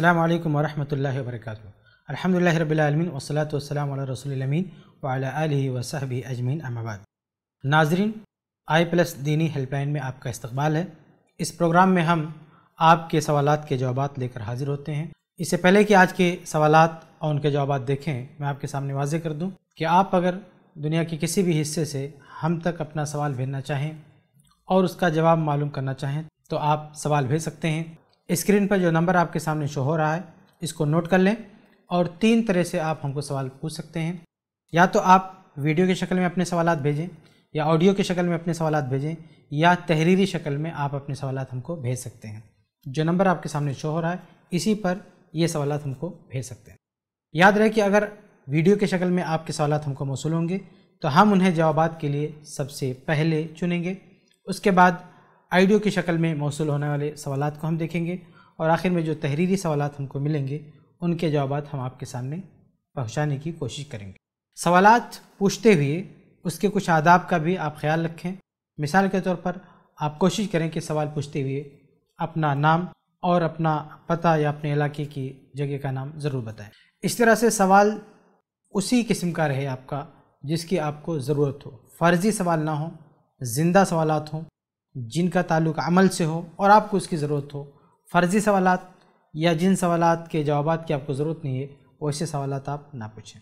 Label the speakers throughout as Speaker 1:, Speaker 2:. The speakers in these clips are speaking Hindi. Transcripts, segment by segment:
Speaker 1: अल्लाम वरहमल वर्क अलहमदिल्ला रबीआलमिन वसलात वसलाम रसोलमीन वाली वसाहबी अजमीन अहमाबाद नाजरीन आई प्लस दीनी हेल्पलाइन में आपका इस्तबाल है इस प्रोग्राम में हम आपके सवाल के जवाब लेकर हाजिर होते हैं इससे पहले कि आज के सवाल और उनके जवाब देखें मैं आपके सामने वाजे कर दूँ कि आप अगर दुनिया के किसी भी हिस्से से हम तक अपना सवाल भेजना चाहें और उसका जवाब मालूम करना चाहें तो आप सवाल भेज सकते हैं स्क्रीन पर जो नंबर आपके सामने शो हो रहा है इसको नोट कर लें और तीन तरह से आप हमको सवाल पूछ सकते हैं या तो आप वीडियो की शक्ल में अपने सवाल भेजें या ऑडियो की शक्ल में अपने सवाल भेजें या तहरीरी शक्ल में आप अपने सवाल हमको भेज सकते हैं जो नंबर आपके सामने शो हो रहा है इसी पर ये सवाल हमको भेज सकते हैं याद रहे कि अगर वीडियो के शक्ल में आपके सवाल हमको मौसू होंगे तो हम उन्हें जवाब के लिए सबसे पहले चुनेंगे उसके बाद आइडियो की शक्ल में मौसू होने वाले सवाल को हम देखेंगे और आखिर में जो तहरीरी सवाल हमको मिलेंगे उनके जवाब हम आपके सामने पहुँचाने की कोशिश करेंगे सवाल पूछते हुए उसके कुछ आदाब का भी आप ख्याल रखें मिसाल के तौर पर आप कोशिश करें कि सवाल पूछते हुए अपना नाम और अपना पता या अपने इलाके की जगह का नाम ज़रूर बताएं इस तरह से सवाल उसी किस्म का रहे आपका जिसकी आपको ज़रूरत हो फर्जी सवाल ना हो ज़िंदा सवाल हों जिनका ताल्लुक अमल से हो और आपको उसकी ज़रूरत हो फ़र्ज़ी सवाल या जिन सवाल के जवाब की आपको ज़रूरत नहीं है वैसे सवाल आप ना पूछें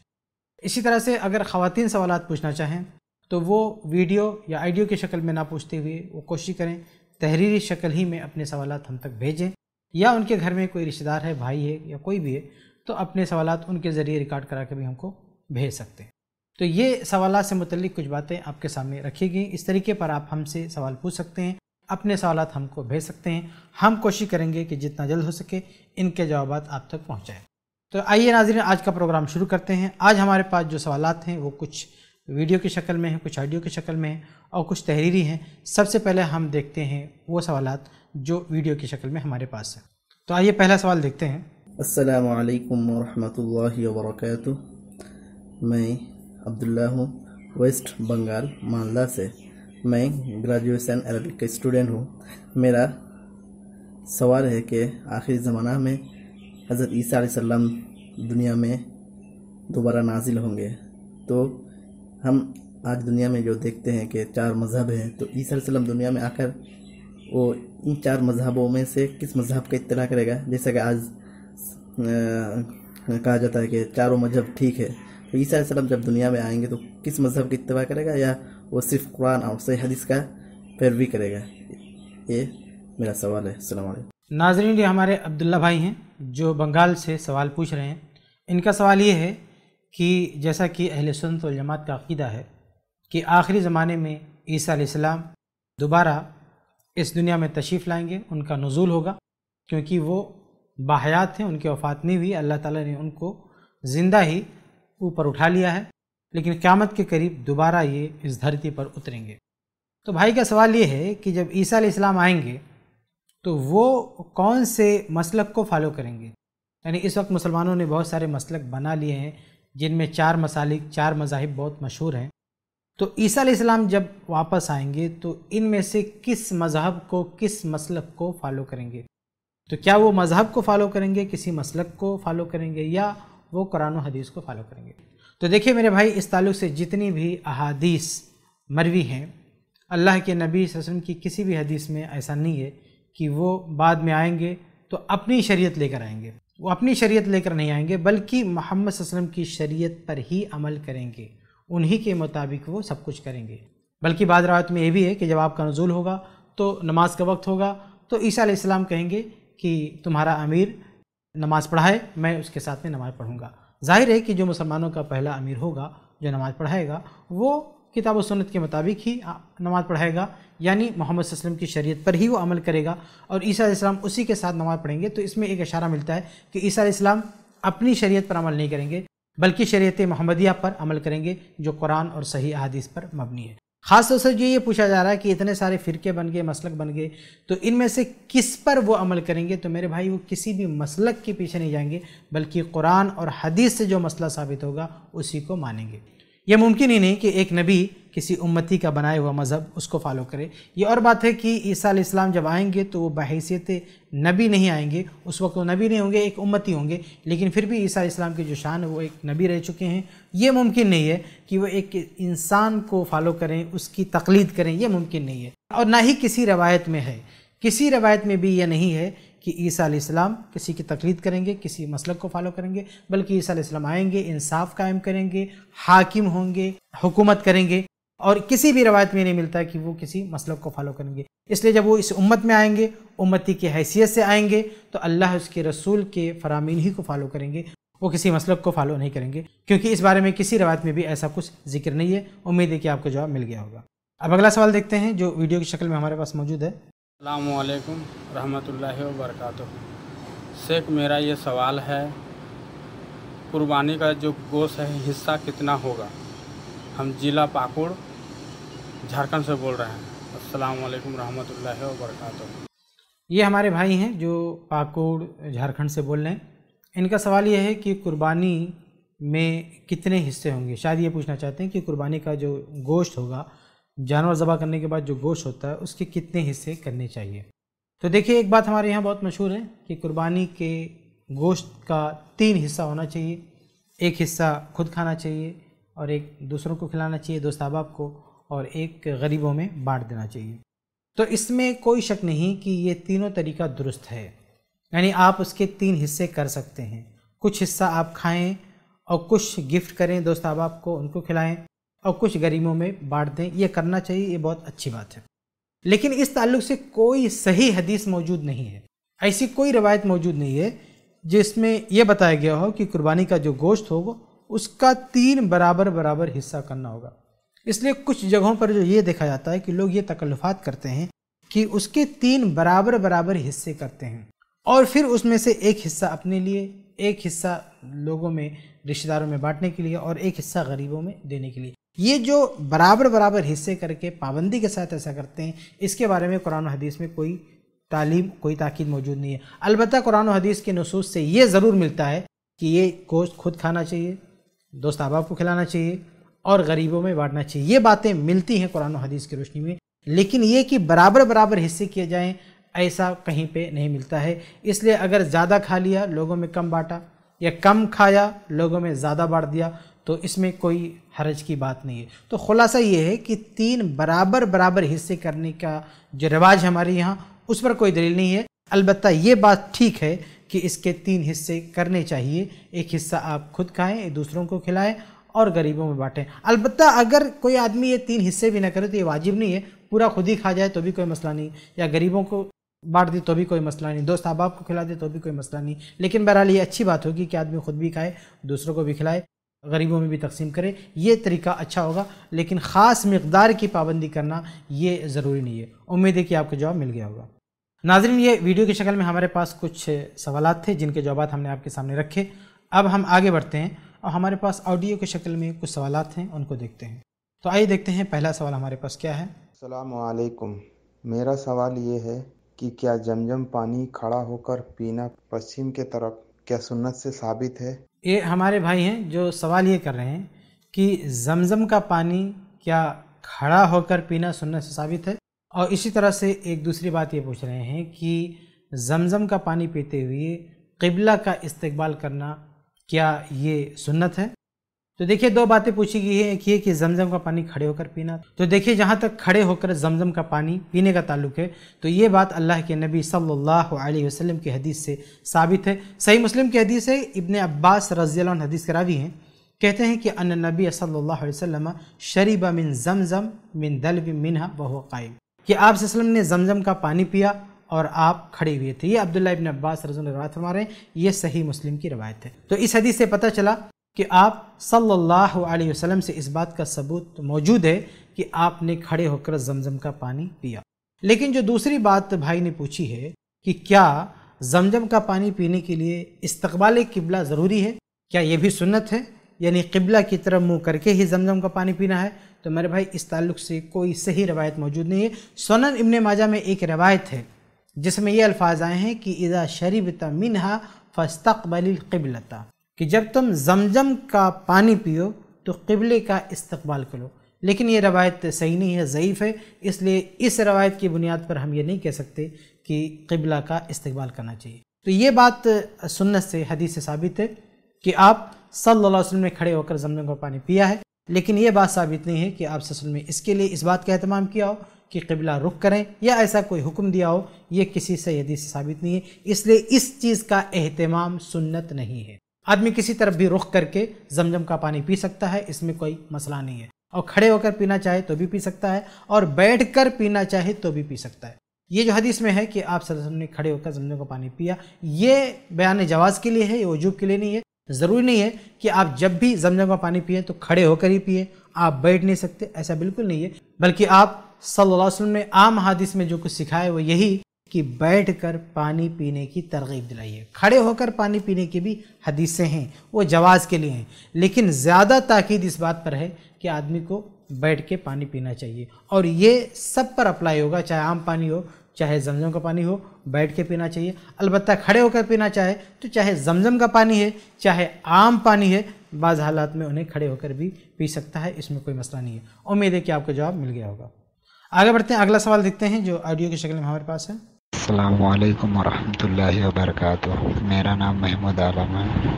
Speaker 1: इसी तरह से अगर ख़वान सवाल पूछना चाहें तो वो वीडियो या आइडियो की शक्ल में ना पूछते हुए वो कोशिश करें तहरीरी शक्ल ही में अपने सवाल हम तक भेजें या उनके घर में कोई रिश्तेदार है भाई है या कोई भी है तो अपने सवाल उनके ज़रिए रिकॉर्ड करा के भी हमको भेज सकते हैं तो ये सवाल से मुतलिक कुछ बातें आपके सामने रखी गई इस तरीके पर आप हमसे सवाल पूछ सकते हैं अपने सवाल हमको भेज सकते हैं हम कोशिश करेंगे कि जितना जल्द हो सके इनके जवाब आप तक पहुँचाएँ तो आइए नाजरन आज का प्रोग्राम शुरू करते हैं आज हमारे पास जो सवाल हैं वो कुछ वीडियो की शक्ल में हैं कुछ ऑडियो की शक्ल में हैं और कुछ तहरीरी हैं सबसे पहले हम देखते हैं वो सवाल जो वीडियो की शक्ल में हमारे पास है तो आइए पहला सवाल देखते हैं असलकम वरहमल वर्क मैं अब्दुल्ला हूँ वेस्ट बंगाल मालदा से मैं ग्रेजुएशन अरबिक का स्टूडेंट हूँ मेरा सवाल है कि आखिरी ज़माना में हज़रत ईसा दुनिया में दोबारा नाजिल होंगे तो हम आज दुनिया में जो देखते हैं कि चार मज़हब हैं तो ईसा दुनिया में आकर वो इन चार मज़हबों में से किस मज़हब का इतला करेगा जैसा कि आज आ, कहा जाता है कि चारों मज़हब ठीक है ईसा सलम जब दुनिया में आएंगे तो किस मज़हब की इतवा करेगा या वो सिर्फ कुरान और सही हदीस का पैरवी करेगा ये मेरा सवाल है सलाम नाजरीन ये हमारे अब्दुल्ला भाई हैं जो बंगाल से सवाल पूछ रहे हैं इनका सवाल ये है कि जैसा कि अहल सुनत वजमात का अकीदा है कि आखिरी ज़माने में ईसा आसमाम दोबारा इस दुनिया में तशरीफ़ लाएंगे उनका नज़ुल होगा क्योंकि वो बाहयात हैं उनकी वफात नहीं हुई अल्लाह ताला ने उनको ज़िंदा ही ऊपर उठा लिया है लेकिन क़्यामत के करीब दोबारा ये इस धरती पर उतरेंगे तो भाई का सवाल ये है कि जब ईसा इस्लाम आएंगे तो वो कौन से मसलक को फॉलो करेंगे यानी इस वक्त मुसलमानों ने बहुत सारे मसलक बना लिए हैं जिनमें चार मसालिक चार मजाहब बहुत मशहूर हैं तो ईसा इस्लाम जब वापस आएंगे तो इनमें से किस मज़हब को किस मसलक को फॉलो करेंगे तो क्या वो मज़हब को फॉलो करेंगे किसी मसलक को फॉलो करेंगे या वो कुरान हदीस को फॉलो करेंगे तो देखिए मेरे भाई इस ताल्लुक से जितनी भी अहादीस मरवी हैं अल्लाह के नबी वसम की किसी भी हदीस में ऐसा नहीं है कि वो बाद में आएंगे तो अपनी शरीयत लेकर आएंगे वो अपनी शरीयत लेकर नहीं आएंगे बल्कि मोहम्मद वसलम की शरीयत पर ही अमल करेंगे उन्हीं के मुताबिक वो सब कुछ करेंगे बल्कि बाद रात में ये भी है कि जब आपका नजूल होगा तो नमाज का वक्त होगा तो ईसा इस्लाम कहेंगे कि तुम्हारा अमीर नमाज़ पढ़ाए मैं उसके साथ में नमाज़ पढ़ूंगा जाहिर है कि जो मुसलमानों का पहला अमीर होगा जो नमाज़ पढ़ाएगा वो किताब व सुन्नत के मुताबिक ही नमाज़ पढ़ाएगा यानी मोहम्मद वसल्लम की शरीयत पर ही वो अमल करेगा और ईसा इस्लाम उसी के साथ नमाज़ पढ़ेंगे तो इसमें एक इशारा मिलता है कि ईसा इस्लाम अपनी शरीयत पर अमल नहीं करेंगे बल्कि शरीयत महमदिया पर अमल करेंगे जो कुरान और सही अहादीस पर मबनी है खास तौर से जो ये पूछा जा रहा है कि इतने सारे फ़िरके बन गए मसलक बन गए तो इनमें से किस पर वो अमल करेंगे तो मेरे भाई वो किसी भी मसलक के पीछे नहीं जाएंगे बल्कि कुरान और हदीस से जो मसला साबित होगा उसी को मानेंगे यह मुमकिन ही नहीं कि एक नबी किसी उम्मती का बनाया हुआ मज़हब उसको फॉलो करे ये और बात है कि ईसा इस्लाम जब आएंगे तो वो बहसीत नबी नहीं आएंगे उस वक्त वो नबी नहीं होंगे एक उम्मती होंगे लेकिन फिर भी ईसा इस्लाम की जो शान है वो एक नबी रह चुके हैं ये मुमकिन नहीं है कि वो एक इंसान को फॉलो करें उसकी तकलीद करें ये मुमकिन नहीं है और ना ही किसी रवायत में है किसी रवायत में भी यह नहीं है कि ईसा इस्लाम किसी की तकलीद करेंगे किसी मसलक को फॉलो करेंगे बल्कि ईसा इस्लाम आएंगे इंसाफ कायम करेंगे हाकिम होंगे हुकूमत करेंगे और किसी भी रवायत में नहीं मिलता कि वो किसी मसलक को फॉलो करेंगे इसलिए जब वो इस उम्मत में आएंगे उम्मती की हैसियत से आएंगे तो अल्लाह उसके रसूल के फरामीन ही को फॉलो करेंगे वो किसी मसलक को फॉलो नहीं करेंगे क्योंकि इस बारे में किसी रवायत में भी ऐसा कुछ जिक्र नहीं है उम्मीद है कि आपको जवाब मिल गया होगा अब अगला सवाल देखते हैं जो वीडियो की शक्ल में हमारे पास मौजूद है अल्लाम रहमतुल्लाहि वरक शेख मेरा ये सवाल है कुर्बानी का जो गोश्त है हिस्सा कितना होगा हम ज़िला पाकुड़ झारखंड से बोल रहे हैं अल्लाम वालेकुम रहमतुल्लाहि वरक ये हमारे भाई हैं जो पाकुड़ झारखंड से बोल रहे हैं इनका सवाल ये है कि कुर्बानी में कितने हिस्से होंगे शायद ये पूछना चाहते हैं कि कुर्बानी का जो गोश्त होगा जानवर ज़बा करने के बाद जो गोश्त होता है उसके कितने हिस्से करने चाहिए तो देखिए एक बात हमारे यहाँ बहुत मशहूर है कि कुर्बानी के गोश्त का तीन हिस्सा होना चाहिए एक हिस्सा खुद खाना चाहिए और एक दूसरों को खिलाना चाहिए दोस्त अहबाब को और एक गरीबों में बांट देना चाहिए तो इसमें कोई शक नहीं कि ये तीनों तरीका दुरुस्त है यानी आप उसके तीन हिस्से कर सकते हैं कुछ हिस्सा आप खाएं और कुछ गिफ्ट करें दोस्त अहबाब को उनको खिलाएं और कुछ गरीबों में बांट दें ये करना चाहिए ये बहुत अच्छी बात है लेकिन इस ताल्लुक से कोई सही हदीस मौजूद नहीं है ऐसी कोई रवायत मौजूद नहीं है जिसमें यह बताया गया हो कि कुर्बानी का जो गोश्त होगा उसका तीन बराबर बराबर हिस्सा करना होगा इसलिए कुछ जगहों पर जो ये देखा जाता है कि लोग ये तकल्लुफात करते हैं कि उसके तीन बराबर बराबर हिस्से करते हैं और फिर उसमें से एक हिस्सा अपने लिए एक हिस्सा लोगों में रिश्तेदारों में बांटने के लिए और एक हिस्सा गरीबों में देने के लिए ये जो बराबर बराबर हिस्से करके पाबंदी के साथ ऐसा करते हैं इसके बारे में कुरान हदीस में कोई तालीम कोई ताक़ीद मौजूद नहीं है अलबत् कुरान हदीस के नसूस से ये ज़रूर मिलता है कि ये गोश्त खुद खाना चाहिए दोस्त अहबाब को खिलाना चाहिए और गरीबों में बांटना चाहिए ये बातें मिलती हैं कुरान हदीस की रोशनी में लेकिन ये कि बराबर बराबर हिस्से किए जाएँ ऐसा कहीं पर नहीं मिलता है इसलिए अगर ज़्यादा खा लिया लोगों में कम बांटा या कम खाया लोगों में ज़्यादा बांट दिया तो इसमें कोई हरज की बात नहीं है तो खुलासा ये है कि तीन बराबर बराबर हिस्से करने का जो रिवाज हमारे यहाँ उस पर कोई दलील नहीं है अलबत् ये बात ठीक है कि इसके तीन हिस्से करने चाहिए एक हिस्सा आप खुद खाएं दूसरों को खिलाएं और गरीबों में बांटें अलबत्त अगर कोई आदमी ये तीन हिस्से भी ना करे तो ये वाजिब नहीं है पूरा खुद ही खा जाए तो भी कोई मसला नहीं या गरीबों को बांट दे तो भी कोई मसला नहीं दोस्त अहबाब को खिला दे तो भी कोई मसला नहीं लेकिन बहरहाल ये अच्छी बात होगी कि आदमी खुद भी खाए दूसरों को भी खिलाए गरीबों में भी तकसीम करें यह तरीका अच्छा होगा लेकिन ख़ास मकदार की पाबंदी करना ये ज़रूरी नहीं है उम्मीद है कि आपको जवाब मिल गया होगा नाजरीन ये वीडियो की शक्ल में हमारे पास कुछ सवाल थे जिनके जवाब हमने आपके सामने रखे अब हम आगे बढ़ते हैं और हमारे पास ऑडियो की शक्ल में कुछ सवाल हैं उनको देखते हैं तो आइए देखते हैं पहला सवाल हमारे पास क्या है अलकुम मेरा सवाल ये है कि क्या जमजम पानी खड़ा होकर पीना पश्चिम के तरफ क्या सुन्नत से साबित है ये हमारे भाई हैं जो सवाल ये कर रहे हैं कि जमजम का पानी क्या खड़ा होकर पीना सुनने से साबित है और इसी तरह से एक दूसरी बात ये पूछ रहे हैं कि जमजम का पानी पीते हुए किबला का इस्तकबाल करना क्या ये सुन्नत है तो देखिए दो बातें पूछी गई है एक ये कि जमजम का पानी खड़े होकर पीना तो देखिए जहाँ तक खड़े होकर जमजम का पानी पीने का ताल्लुक है तो ये बात अल्लाह के नबी सल्लल्लाहु अलैहि वसल्लम की हदीस से साबित है सही मुस्लिम की हदीस है इबन अब्बास रजी हदीस करावी हैं कहते हैं कि अन नबी सल्ला वसम शरीबा मिन जमजम मिन दल मिनहा वह कायम कि आप वसलम ने जमजम का पानी पिया और आप खड़े हुए थे ये अब्दुल्ला इबन अब्बास रजन रवायत फरमा रहे हैं ये सही मुस्लिम की रवायत है तो इस हदीस से पता चला कि आप सल्लल्लाहु अलैहि वसल्लम से इस बात का सबूत मौजूद है कि आपने खड़े होकर जमजम का पानी पिया लेकिन जो दूसरी बात भाई ने पूछी है कि क्या जमजम का पानी पीने के लिए इस्तबाल किबला ज़रूरी है क्या यह भी सुन्नत है यानी किबला की तरफ मुंह करके ही जमजम का पानी पीना है तो मेरे भाई इस ताल्लुक़ से कोई सही रवायत मौजूद नहीं है सोनन इमन माजा में एक रवायत है जिसमें ये अल्फाज आए हैं कि इज़ा शरीब तमिनहा क़िबलता कि जब तुम जमजम का पानी पियो तो किबले का इस्तकबाल करो लेकिन ये रवायत सही नहीं है ज़यीफ़ है इसलिए इस रवायत की बुनियाद पर हम ये नहीं कह सकते कि किबला का इस्तकबाल करना चाहिए तो ये बात सुन्नत से हदीस से साबित है कि आप सल्लल्लाहु अलैहि वसल्लम ने खड़े होकर जमजम का पानी पिया है लेकिन ये बात साबित नहीं है कि आप ससल में इसके लिए इस बात का अहतमाम किया हो कि किबला रुख करें या ऐसा कोई हुक्म दिया हो ये किसी से हदीस से साबित नहीं है इसलिए इस चीज़ का अहतमाम सुन्नत नहीं है आदमी किसी तरफ भी रुख करके जमजम का पानी पी सकता है इसमें कोई मसला नहीं है और खड़े होकर पीना चाहे तो भी पी सकता है और बैठ कर पीना चाहे तो भी पी सकता है ये जो हदीस में है कि आप सल्लम ने खड़े होकर जमजम का पानी पिया ये बयान जवाज़ के लिए है ये वजूब के लिए नहीं है ज़रूरी नहीं है कि आप जब भी जमजम का पानी पिए तो खड़े होकर ही पिए आप बैठ नहीं सकते ऐसा बिल्कुल नहीं है बल्कि आप सल्लल्लाहु अलैहि वसल्लम ने आम हादिस में जो कुछ सिखाया वो यही कि बैठकर पानी पीने की तरगीब दिलाई है खड़े होकर पानी पीने की भी हदीसें हैं वो जवाज़ के लिए हैं लेकिन ज़्यादा ताकीद इस बात पर है कि आदमी को बैठ के पानी पीना चाहिए और ये सब पर अप्लाई होगा चाहे आम पानी हो चाहे जमजम का पानी हो बैठ के पीना चाहिए अलबत्त खड़े होकर पीना चाहे तो चाहे जमजम का पानी है चाहे आम पानी है बाज़ हालात में उन्हें खड़े होकर भी पी सकता है इसमें कोई मसला नहीं है उम्मीद है कि आपको जवाब मिल गया होगा आगे बढ़ते हैं अगला सवाल देखते हैं जो ऑडियो की शक्ल में हमारे पास है असलकम वरहमल वबरक मेरा नाम महमूद आलम है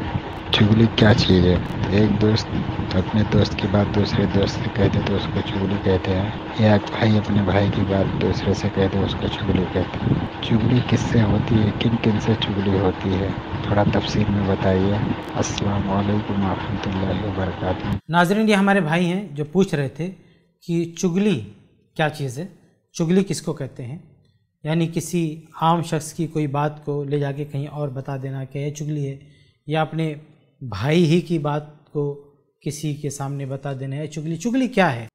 Speaker 1: चुगली क्या चीज़ है एक दोस्त अपने दोस्त की बात दूसरे दोस्त से कहते तो उसको चुगली कहते हैं या भाई अपने भाई की बात दूसरे से कहते उसको चुगली कहते हैं चुगली किससे होती है किन किन से चुगली होती है थोड़ा तफसील में बताइए अस्सलाम वालेकुम वरक नाजरन ये हमारे भाई हैं जो पूछ रहे थे कि चुगली क्या चीज़ है चुगली किसको कहते हैं यानी किसी आम शख्स की कोई बात को ले जाके कहीं और बता देना कि यह चुगली है या अपने भाई ही की बात को किसी के सामने बता देना है चुगली चुगली क्या है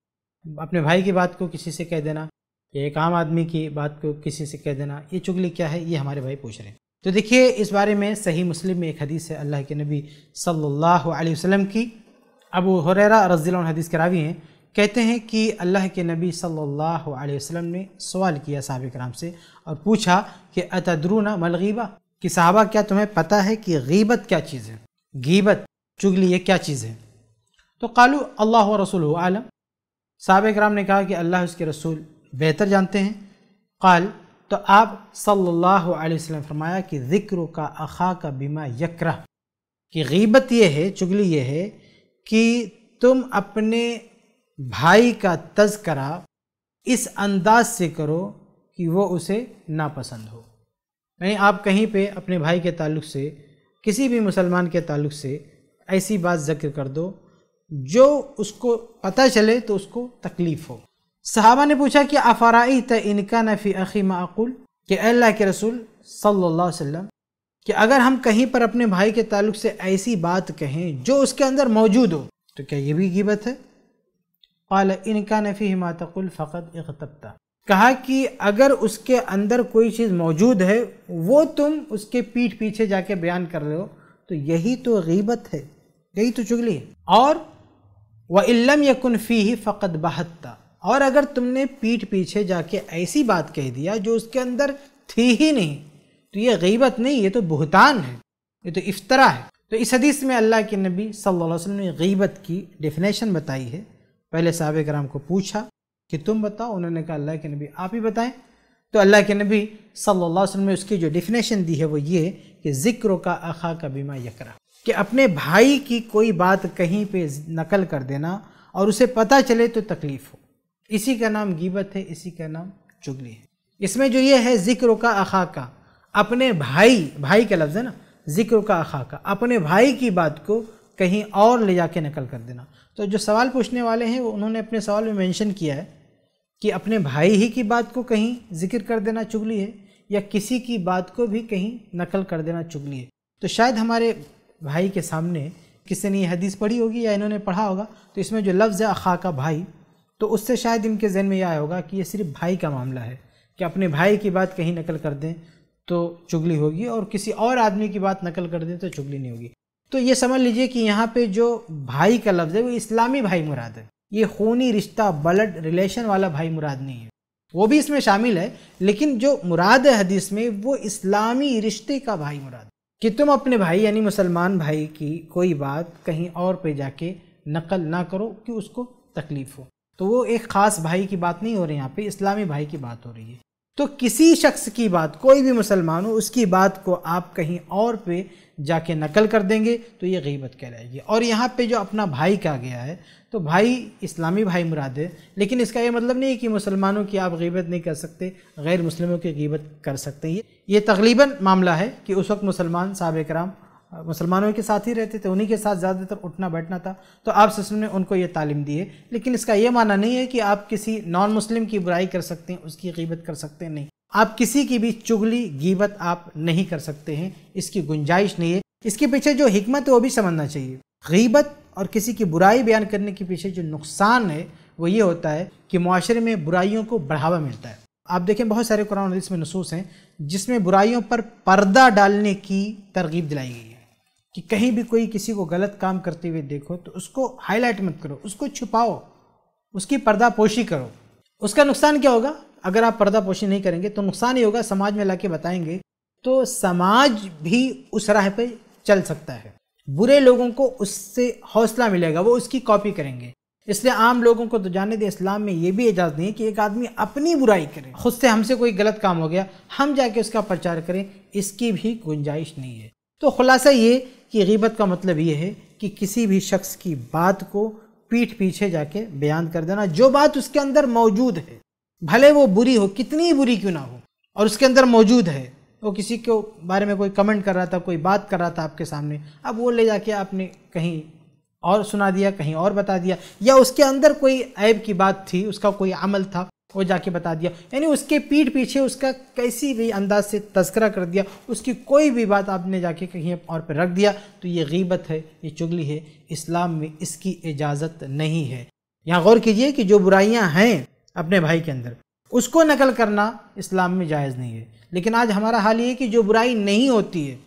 Speaker 1: अपने भाई की बात को किसी से कह देना या एक आम आदमी की बात को किसी से कह देना ये चुगली क्या है ये हमारे भाई पूछ रहे हैं तो देखिए इस बारे में सही मुस्लिम में एक हदीस है अल्लाह के नबी सल्लल्लाहु अलैहि वसल्लम की अबू हुररा रजील हदीस के रावी हैं कहते हैं कि अल्लाह के नबी सल्लल्लाहु अलैहि वसल्लम ने सवाल किया साहब कराम से और पूछा कि अतद्रूना मलगीबा कि साहबा क्या तुम्हें पता है कि गीबत क्या चीज़ है गीबत चुगली ये क्या चीज़ है तो कालू अल्लाह रसूल आलम साहब कराम ने कहा कि अल्लाह उसके रसूल बेहतर जानते हैं काल तो आप सल्लल्लाहु अलैहि वसल्लम फरमाया कि ज़िक्र का अखा का बीमा यकरा कि गीबत ये है चुगली ये है कि तुम अपने भाई का तस्करा इस अंदाज से करो कि वो उसे नापसंद हो यानी आप कहीं पे अपने भाई के ताल्लुक से किसी भी मुसलमान के ताल्लुक से ऐसी बात जिक्र कर दो जो उसको पता चले तो उसको तकलीफ़ हो सहाबा ने पूछा कि अफराई त इनका नफ़ी अखी माकुल कि अल्लाह के रसूल सल्लल्लाहु अलैहि वसल्लम कि अगर हम कहीं पर अपने भाई के ताल्लुक से ऐसी बात कहें जो उसके अंदर मौजूद हो तो क्या ये भी गिबत है कल इनका नफ़ी تقول فقد इकतबता कहा कि अगर उसके अंदर कोई चीज़ मौजूद है वो तुम उसके पीठ पीछे जाके बयान कर रहे हो तो यही तो गीबत है यही तो चुगली है और व इल्लम यकुन ही फ़कत बहत्ता और अगर तुमने पीठ पीछे जाके ऐसी बात कह दिया जो उसके अंदर थी ही नहीं तो ये गीबत नहीं ये तो बहतान है ये तो इफ्तरा है तो इस हदीस में अल्लाह के नबी सल्लल्लाहु अलैहि वसल्लम ने गीबत की डेफिनेशन बताई है पहले साहब कराम को पूछा कि तुम बताओ उन्होंने कहा अल्लाह के नबी आप ही बताएं तो अल्लाह के नबी सल्लल्लाहु अलैहि वसल्लम ने उसकी जो डिफिनेशन दी है वो ये कि ज़िक्र का अखा का बीमा यकरा कि अपने भाई की कोई बात कहीं पे नकल कर देना और उसे पता चले तो तकलीफ़ हो इसी का नाम गीबत है इसी का नाम चुगली है इसमें जो ये है ज़िक्र का अखा का अपने भाई भाई का लफ्ज़ है ना ज़िक्र का अखा का अपने भाई की बात को कहीं और ले जा नकल कर देना तो जो सवाल पूछने वाले हैं वो उन्होंने अपने सवाल में मेंशन किया है कि अपने भाई ही की बात को कहीं जिक्र कर देना चुगली है या किसी की बात को भी कहीं नकल कर देना चुगली है तो शायद हमारे भाई के सामने किसी ने यह हदीस पढ़ी होगी या इन्होंने पढ़ा होगा तो इसमें जो लफ्ज़ है अखा का भाई तो उससे शायद इनके जहन में यह आया होगा कि ये सिर्फ भाई का मामला है कि अपने भाई की बात कहीं नकल कर दें तो चुगली होगी और किसी और आदमी की बात नकल कर दें तो चुगली नहीं होगी तो ये समझ लीजिए कि यहाँ पे जो भाई का लफ्ज़ है वो इस्लामी भाई मुराद है ये खूनी रिश्ता ब्लड रिलेशन वाला भाई मुराद नहीं है वो भी इसमें शामिल है लेकिन जो मुराद है हदीस में वो इस्लामी रिश्ते का भाई मुराद कि तुम अपने भाई यानी मुसलमान भाई की कोई बात कहीं और पे जाके नकल ना करो कि उसको तकलीफ़ हो तो वो एक ख़ास भाई की बात नहीं हो रही यहाँ पे इस्लामी भाई की बात हो रही है तो किसी शख्स की बात कोई भी मुसलमान हो उसकी बात को आप कहीं और पे जाके नकल कर देंगे तो ये गीबत कहलाएगी और यहाँ पे जो अपना भाई कहा गया है तो भाई इस्लामी भाई मुराद है लेकिन इसका ये मतलब नहीं है कि मुसलमानों की आप गीबत नहीं कर सकते गैर मुस्लिमों की गीबत कर सकते हैं ये तकरीबन मामला है कि उस वक्त मुसलमान साहब कराम मुसलमानों के साथ ही रहते थे उन्हीं के साथ ज़्यादातर उठना बैठना था तो आप सिस्टम ने उनको ये तालीम दी है लेकिन इसका ये माना नहीं है कि आप किसी नॉन मुस्लिम की बुराई कर सकते हैं उसकी गीबत कर सकते हैं नहीं आप किसी की भी चुगली गीबत आप नहीं कर सकते हैं इसकी गुंजाइश नहीं है इसके पीछे जो हमत है वो भी समझना चाहिए गीबत और किसी की बुराई बयान करने के पीछे जो नुकसान है वो ये होता है कि माशरे में बुराइयों को बढ़ावा मिलता है आप देखें बहुत सारे कुरान हदीस में नसूस हैं जिसमें बुराइयों पर पर्दा डालने की तरगीब दिलाई गई है कि कहीं भी कोई किसी को गलत काम करते हुए देखो तो उसको हाईलाइट मत करो उसको छुपाओ उसकी पर्दापोशी करो उसका नुकसान क्या होगा अगर आप पर्दापोशी नहीं करेंगे तो नुकसान ही होगा समाज में ला बताएंगे तो समाज भी उस राह पर चल सकता है बुरे लोगों को उससे हौसला मिलेगा वो उसकी कॉपी करेंगे इसलिए आम लोगों को तो जाने दें इस्लाम में ये भी इजाज़त नहीं है कि एक आदमी अपनी बुराई करे खुद से हमसे कोई गलत काम हो गया हम जाके उसका प्रचार करें इसकी भी गुंजाइश नहीं है तो खुलासा ये कि गीबत का मतलब ये है कि किसी भी शख्स की बात को पीठ पीछे जाके बयान कर देना जो बात उसके अंदर मौजूद है भले वो बुरी हो कितनी बुरी क्यों ना हो और उसके अंदर मौजूद है वो किसी के बारे में कोई कमेंट कर रहा था कोई बात कर रहा था आपके सामने अब वो ले जाके आपने कहीं और सुना दिया कहीं और बता दिया या उसके अंदर कोई ऐब की बात थी उसका कोई अमल था वो जाके बता दिया यानी उसके पीठ पीछे उसका कैसी भी अंदाज से तस्करा कर दिया उसकी कोई भी बात आपने जाके कहीं और पर रख दिया तो ये गीबत है ये चुगली है इस्लाम में इसकी इजाज़त नहीं है यहाँ गौर कीजिए कि जो बुराइयाँ हैं अपने भाई के अंदर उसको नकल करना इस्लाम में जायज़ नहीं है लेकिन आज हमारा हाल ये है कि जो बुराई नहीं होती है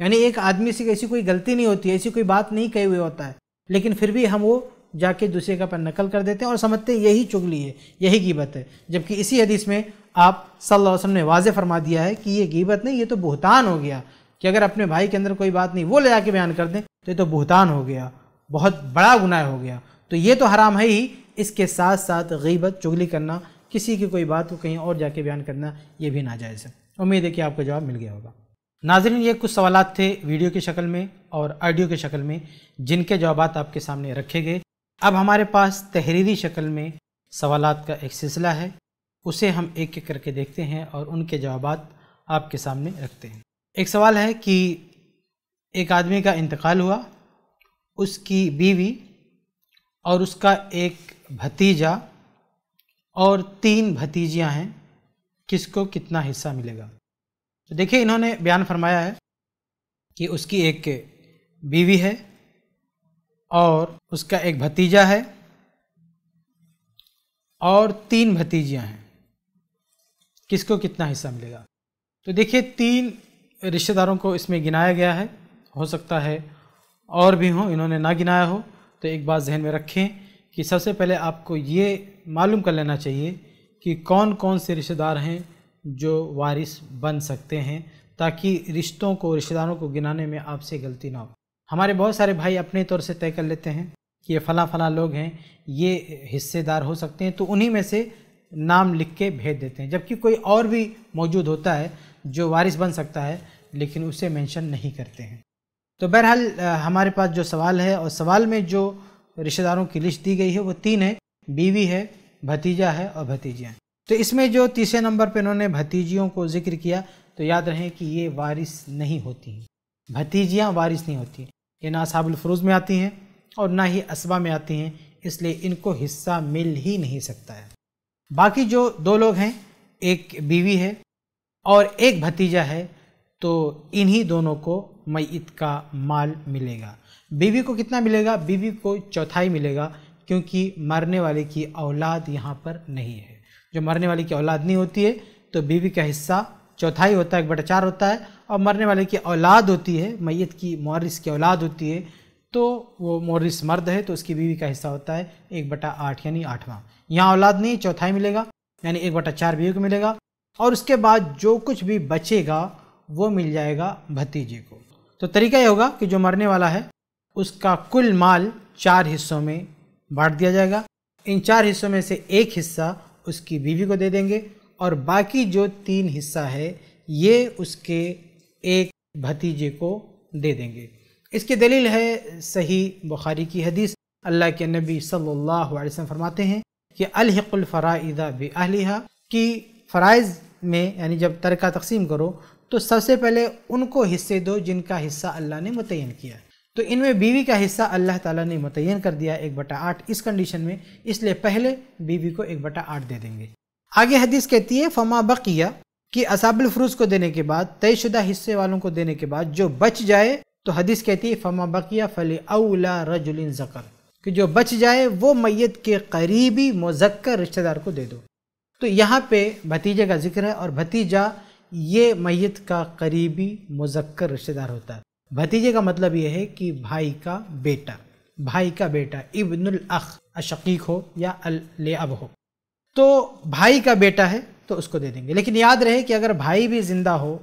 Speaker 1: यानी एक आदमी से ऐसी कोई गलती नहीं होती है ऐसी कोई बात नहीं कही हुई होता है लेकिन फिर भी हम वो जाके दूसरे का पर नकल कर देते हैं और समझते हैं यही चुगली है यही गिबत है जबकि इसी हदीस में आप सल्लल्लाहु अलैहि वसल्लम ने वाज फरमा दिया है कि ये गिबत नहीं ये तो बहतान हो गया कि अगर अपने भाई के अंदर कोई बात नहीं वो ले जाके बयान कर दें तो ये तो बहतान हो गया बहुत बड़ा गुनाह हो गया तो ये तो हराम है ही इसके साथ साथ गीबत चुगली करना किसी की कोई बात को कहीं और जाके बयान करना ये भी नाजायज़ है उम्मीद है कि आपको जवाब मिल गया होगा नाजरन ये कुछ सवाल थे वीडियो की शक्ल में और ऑडियो की शक्ल में जिनके जवाब आपके सामने रखे गए अब हमारे पास तहरीरी शक्ल में सवाल का एक सिलसिला है उसे हम एक एक करके देखते हैं और उनके जवाब आपके सामने रखते हैं एक सवाल है कि एक आदमी का इंतकाल हुआ उसकी बीवी और उसका एक भतीजा और तीन भतीजियां हैं किसको कितना हिस्सा मिलेगा तो देखिए इन्होंने बयान फरमाया है कि उसकी एक बीवी है और उसका एक भतीजा है और तीन भतीजियां हैं किसको कितना हिस्सा मिलेगा तो देखिए तीन रिश्तेदारों को इसमें गिनाया गया है हो सकता है और भी हों इन्होंने ना गिनाया हो तो एक बात जहन में रखें कि सबसे पहले आपको ये मालूम कर लेना चाहिए कि कौन कौन से रिश्तेदार हैं जो वारिस बन सकते हैं ताकि रिश्तों को रिश्तेदारों को गिनाने में आपसे गलती ना हो हमारे बहुत सारे भाई अपने तौर से तय कर लेते हैं कि ये फला फला लोग हैं ये हिस्सेदार हो सकते हैं तो उन्हीं में से नाम लिख के भेज देते हैं जबकि कोई और भी मौजूद होता है जो वारिस बन सकता है लेकिन उसे मेंशन नहीं करते हैं तो बहरहाल हमारे पास जो सवाल है और सवाल में जो रिश्तेदारों की लिस्ट दी गई है वो तीन है बीवी है भतीजा है और भतीजियाँ तो इसमें जो तीसरे नंबर पर इन्होंने भतीजियों को जिक्र किया तो याद रहें कि ये वारिस नहीं होती हैं भतीजियाँ वारिस नहीं होती ये ना साबुलफरूज में आती हैं और ना ही असबा में आती हैं इसलिए इनको हिस्सा मिल ही नहीं सकता है बाकी जो दो लोग हैं एक बीवी है और एक भतीजा है तो इन्हीं दोनों को मैत का माल मिलेगा बीवी को कितना मिलेगा बीवी को चौथाई मिलेगा क्योंकि मरने वाले की औलाद यहाँ पर नहीं है जो मरने वाले की औलाद नहीं होती है तो बीवी का हिस्सा चौथाई होता है एक बटा चार होता है और मरने वाले की औलाद होती है मैत की मौरिस की औलाद होती है तो वो मौरिस मर्द है तो उसकी बीवी का हिस्सा होता है एक बटा आठ यानी आठवां यहाँ औलाद नहीं चौथाई मिलेगा यानी एक बटा चार बीवी को मिलेगा और उसके बाद जो कुछ भी बचेगा वो मिल जाएगा भतीजे को तो तरीका ये होगा कि जो मरने वाला है उसका कुल माल चार हिस्सों में बांट दिया जाएगा इन चार हिस्सों में से एक हिस्सा उसकी बीवी को दे देंगे और बाकी जो तीन हिस्सा है ये उसके एक भतीजे को दे देंगे इसकी दलील है सही बुखारी की हदीस अल्लाह के नबी सल्लल्लाहु अलैहि वसल्लम फरमाते हैं कि अलहकुल फ़राइदा बे अहलिहा कि फ़राइज़ में यानी जब तरका तकसीम करो तो सबसे पहले उनको हिस्से दो जिनका हिस्सा अल्लाह ने मुतन किया तो इनमें बीवी का हिस्सा अल्लाह ताला ने मुतन कर दिया एक बटा आठ इस कंडीशन में इसलिए पहले बीवी को एक बटा आठ दे देंगे आगे हदीस कहती है फमा बकिया कि असाबुल फ्रूज को देने के बाद तयशुदा हिस्से वालों को देने के बाद जो बच जाए तो हदीस कहती है फमा बकिया फले अउला रजुल जकर कि जो बच जाए वो मैत के करीबी मुजक्कर रिश्तेदार को दे दो तो यहाँ पे भतीजे का जिक्र है और भतीजा ये मैत का करीबी मुजक्कर रिश्तेदार होता है भतीजे का मतलब यह है कि भाई का बेटा भाई का बेटा इब्नुल अख अशकीक हो या अल अब हो तो भाई का बेटा है तो उसको दे देंगे लेकिन याद रहे कि अगर भाई भी जिंदा हो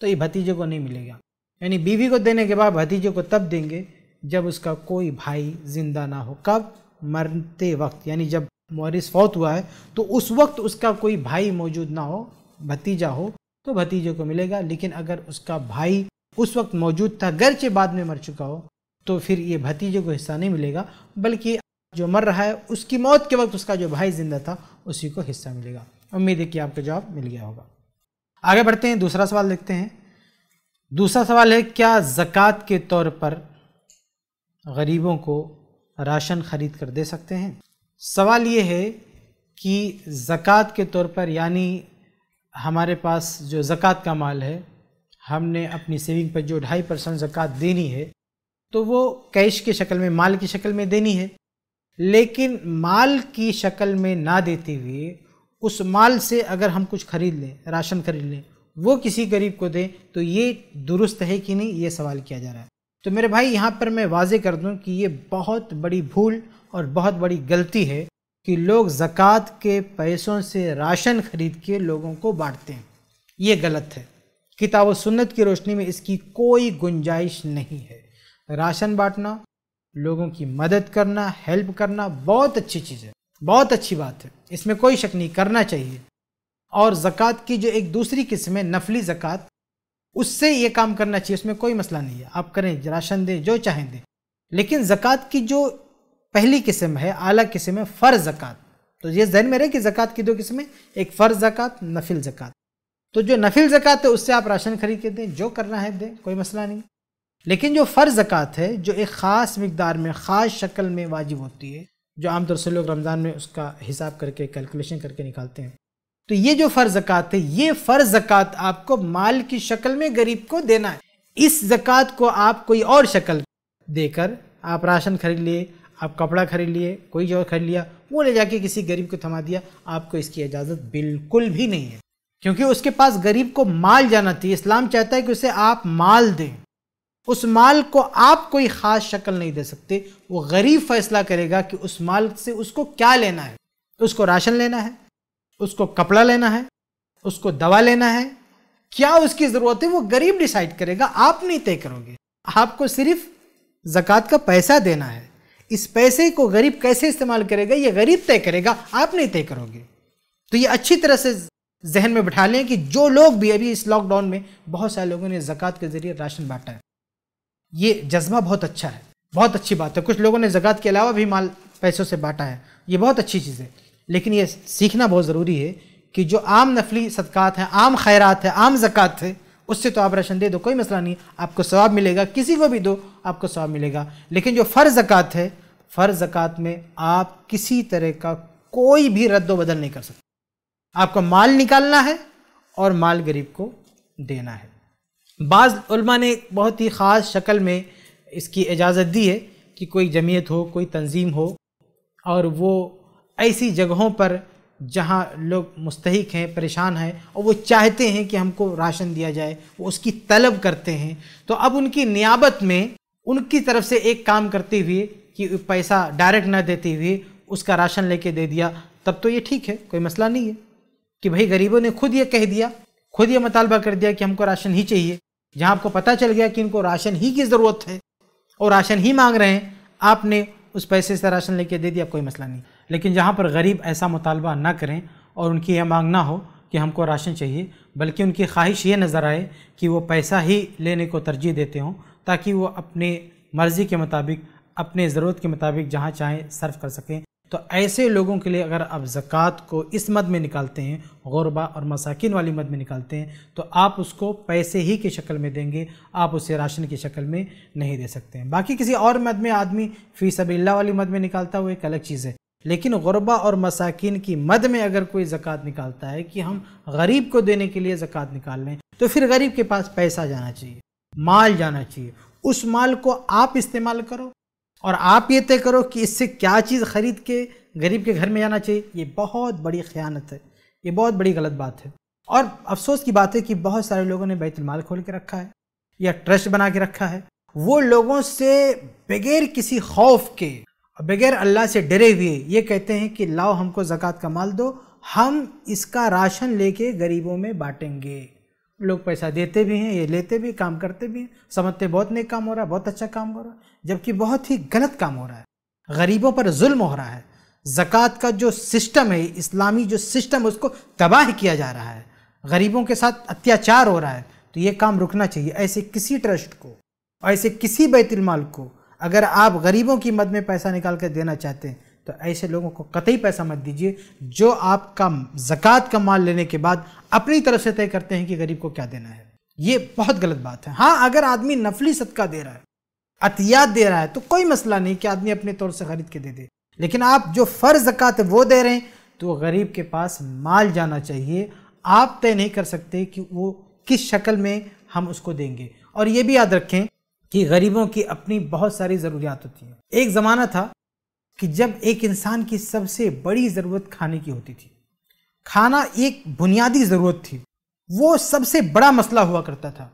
Speaker 1: तो ये भतीजे को नहीं मिलेगा यानी बीवी को देने के बाद भतीजे को तब देंगे जब उसका कोई भाई जिंदा ना हो कब मरते वक्त यानी जब मोरिस फौत हुआ है तो उस वक्त उसका कोई भाई मौजूद ना हो भतीजा हो तो भतीजे को मिलेगा लेकिन अगर उसका भाई उस वक्त मौजूद था गरचे बाद में मर चुका हो तो फिर ये भतीजे को हिस्सा नहीं मिलेगा बल्कि जो मर रहा है उसकी मौत के वक्त उसका जो भाई जिंदा था उसी को हिस्सा मिलेगा उम्मीद है कि आपका जवाब मिल गया होगा आगे बढ़ते हैं दूसरा सवाल देखते हैं दूसरा सवाल है क्या ज़क़़त के तौर पर गरीबों को राशन ख़रीद कर दे सकते हैं सवाल ये है कि ज़क़़त के तौर पर यानी हमारे पास जो ज़क़़त का माल है हमने अपनी सेविंग पर जो ढाई परसेंट ज़क़़त देनी है तो वो कैश की शक्ल में माल की शक्ल में देनी है लेकिन माल की शक्ल में ना देते हुए उस माल से अगर हम कुछ खरीद लें राशन खरीद लें वो किसी गरीब को दें तो ये दुरुस्त है कि नहीं ये सवाल किया जा रहा है तो मेरे भाई यहाँ पर मैं वाजे कर दूँ कि ये बहुत बड़ी भूल और बहुत बड़ी गलती है कि लोग ज़क़़त के पैसों से राशन ख़रीद के लोगों को बांटते हैं ये गलत है किताब सुन्नत की रोशनी में इसकी कोई गुंजाइश नहीं है राशन बांटना लोगों की मदद करना हेल्प करना बहुत अच्छी चीज़ है बहुत अच्छी बात है इसमें कोई शक नहीं करना चाहिए और ज़क़़त की जो एक दूसरी किस्म है नफली ज़क़़त उससे ये काम करना चाहिए उसमें कोई मसला नहीं है आप करें राशन दें जो चाहें दें लेकिन ज़क़़त की जो पहली किस्म है आला किस्म है फ़र्ज ज़क़़त तो ये जहन में रहे कि ज़क़़त की दो किस्में एक फ़र्ज ज़क़़त नफिल ज़क़़त तो जो नफिल ज़क़़त है उससे आप राशन खरीद के दें जो करना है दें कोई मसला नहीं लेकिन जो फ़र्ज ज़क़़त है जो एक ख़ास मकदार में ख़ास शक्ल में वाजिब होती है जो आमतौर से लोग रमज़ान में उसका हिसाब करके कैलकुलेशन करके निकालते हैं तो ये जो फ़र्ज ज़क़़त है ये फ़र्ज ज़क़़त आपको माल की शक्ल में गरीब को देना है इस ज़क़़त को आप कोई और शक्ल देकर आप राशन खरीद लिए आप कपड़ा खरीद लिए कोई जगह खरीद लिया वो ले जाके किसी गरीब को थमा दिया आपको इसकी इजाज़त बिल्कुल भी नहीं है क्योंकि उसके पास गरीब को माल जाना थी इस्लाम चाहता है कि उसे आप माल दें उस माल को आप कोई ख़ास शक्ल नहीं दे सकते वो गरीब फैसला करेगा कि उस माल से उसको क्या लेना है उसको राशन लेना है उसको कपड़ा लेना है उसको दवा लेना है क्या उसकी ज़रूरत है वो गरीब डिसाइड करेगा आप नहीं तय करोगे आपको सिर्फ ज़क़़त का पैसा देना है इस पैसे को गरीब कैसे इस्तेमाल करेगा ये गरीब तय करेगा आप नहीं तय करोगे तो ये अच्छी तरह से जहन में बैठा लें कि जो लोग भी अभी इस लॉकडाउन में बहुत सारे लोगों ने जक़ात के ज़रिए राशन बांटा है ये जज्बा बहुत अच्छा है बहुत अच्छी बात है कुछ लोगों ने जक़ात के अलावा भी माल पैसों से बांटा है ये बहुत अच्छी चीज़ है लेकिन ये सीखना बहुत ज़रूरी है कि जो आम नफली सदक़ात हैं आम खैरात हैं आम जक़ात है उससे तो आप राशन दे दो कोई मसला नहीं आपको सवाब मिलेगा किसी को भी दो आपको सवाब मिलेगा लेकिन जो फ़र्ज़ ज़क़ात है फ़र्ज़ ज़क़ात में आप किसी तरह का कोई भी रद्द बदल नहीं कर सकते आपको माल निकालना है और माल गरीब को देना है बाज़ ने बहुत ही ख़ास शक्ल में इसकी इजाज़त दी है कि कोई जमीयत हो कोई तंजीम हो और वो ऐसी जगहों पर जहाँ लोग मुस्तक हैं परेशान हैं और वो चाहते हैं कि हमको राशन दिया जाए वो उसकी तलब करते हैं तो अब उनकी नियाबत में उनकी तरफ से एक काम करते हुए कि पैसा डायरेक्ट ना देते हुए उसका राशन लेके दे दिया तब तो ये ठीक है कोई मसला नहीं है कि भाई गरीबों ने खुद ये कह दिया खुद ये मुतालबा कर दिया कि हमको राशन ही चाहिए जहाँ आपको पता चल गया कि इनको राशन ही की ज़रूरत है और राशन ही मांग रहे हैं आपने उस पैसे से राशन लेके दे दिया कोई मसला नहीं लेकिन जहाँ पर गरीब ऐसा मुतालबा ना करें और उनकी यह मांग ना हो कि हमको राशन चाहिए बल्कि उनकी ख्वाहिश ये नज़र आए कि वो पैसा ही लेने को तरजीह देते हों ताकि वो अपने मर्ज़ी के मुताबिक अपने ज़रूरत के मुताबिक जहाँ चाहें सर्व कर सकें तो ऐसे लोगों के लिए अगर आप ज़क़़त को इस मद में निकालते हैं गौरबा और मसाकिन वाली मद में निकालते हैं तो आप उसको पैसे ही की शक्ल में देंगे आप उसे राशन की शक्ल में नहीं दे सकते हैं बाकी किसी और मद में आदमी फ़ी सबल्ला वाली मद में निकालता हुआ एक अलग चीज़ है लेकिन गुरबा और मसाकिन की मद में अगर कोई ज़क़़त निकालता है कि हम गरीब को देने के लिए ज़क़़त निकाल लें तो फिर गरीब के पास पैसा जाना चाहिए माल जाना चाहिए उस माल को आप इस्तेमाल करो और आप ये तय करो कि इससे क्या चीज़ ख़रीद के गरीब के घर में जाना चाहिए ये बहुत बड़ी ख़यानत है ये बहुत बड़ी गलत बात है और अफसोस की बात है कि बहुत सारे लोगों ने बैतुलमाल खोल के रखा है या ट्रस्ट बना के रखा है वो लोगों से बगैर किसी खौफ के बगैर अल्लाह से डरे हुए ये कहते हैं कि लाओ हमको ज़क़़त का माल दो हम इसका राशन लेके गरीबों में बांटेंगे लोग पैसा देते भी हैं ये लेते भी काम करते भी हैं समझते बहुत नेक काम हो रहा है बहुत अच्छा काम हो रहा है जबकि बहुत ही गलत काम हो रहा है गरीबों पर जुल्म हो रहा है ज़क़़त का जो सिस्टम है इस्लामी जो सिस्टम है उसको तबाह किया जा रहा है गरीबों के साथ अत्याचार हो रहा है तो ये काम रुकना चाहिए ऐसे किसी ट्रस्ट को ऐसे किसी बैतुलमाल को अगर आप गरीबों की मद में पैसा निकाल कर देना चाहते हैं तो ऐसे लोगों को कतई पैसा मत दीजिए जो आपका जक़ात का माल लेने के बाद अपनी तरफ से तय करते हैं कि गरीब को क्या देना है ये बहुत गलत बात है हाँ अगर आदमी नफली सदका दे रहा है अतियात दे रहा है तो कोई मसला नहीं कि आदमी अपने तौर से खरीद के दे दे लेकिन आप जो फ़र्ज जक़ात वो दे रहे हैं तो गरीब के पास माल जाना चाहिए आप तय नहीं कर सकते कि वो किस शक्ल में हम उसको देंगे और ये भी याद रखें कि गरीबों की अपनी बहुत सारी ज़रूरियात होती हैं एक ज़माना था कि जब एक इंसान की सबसे बड़ी ज़रूरत खाने की होती थी खाना एक बुनियादी ज़रूरत थी वो सबसे बड़ा मसला हुआ करता था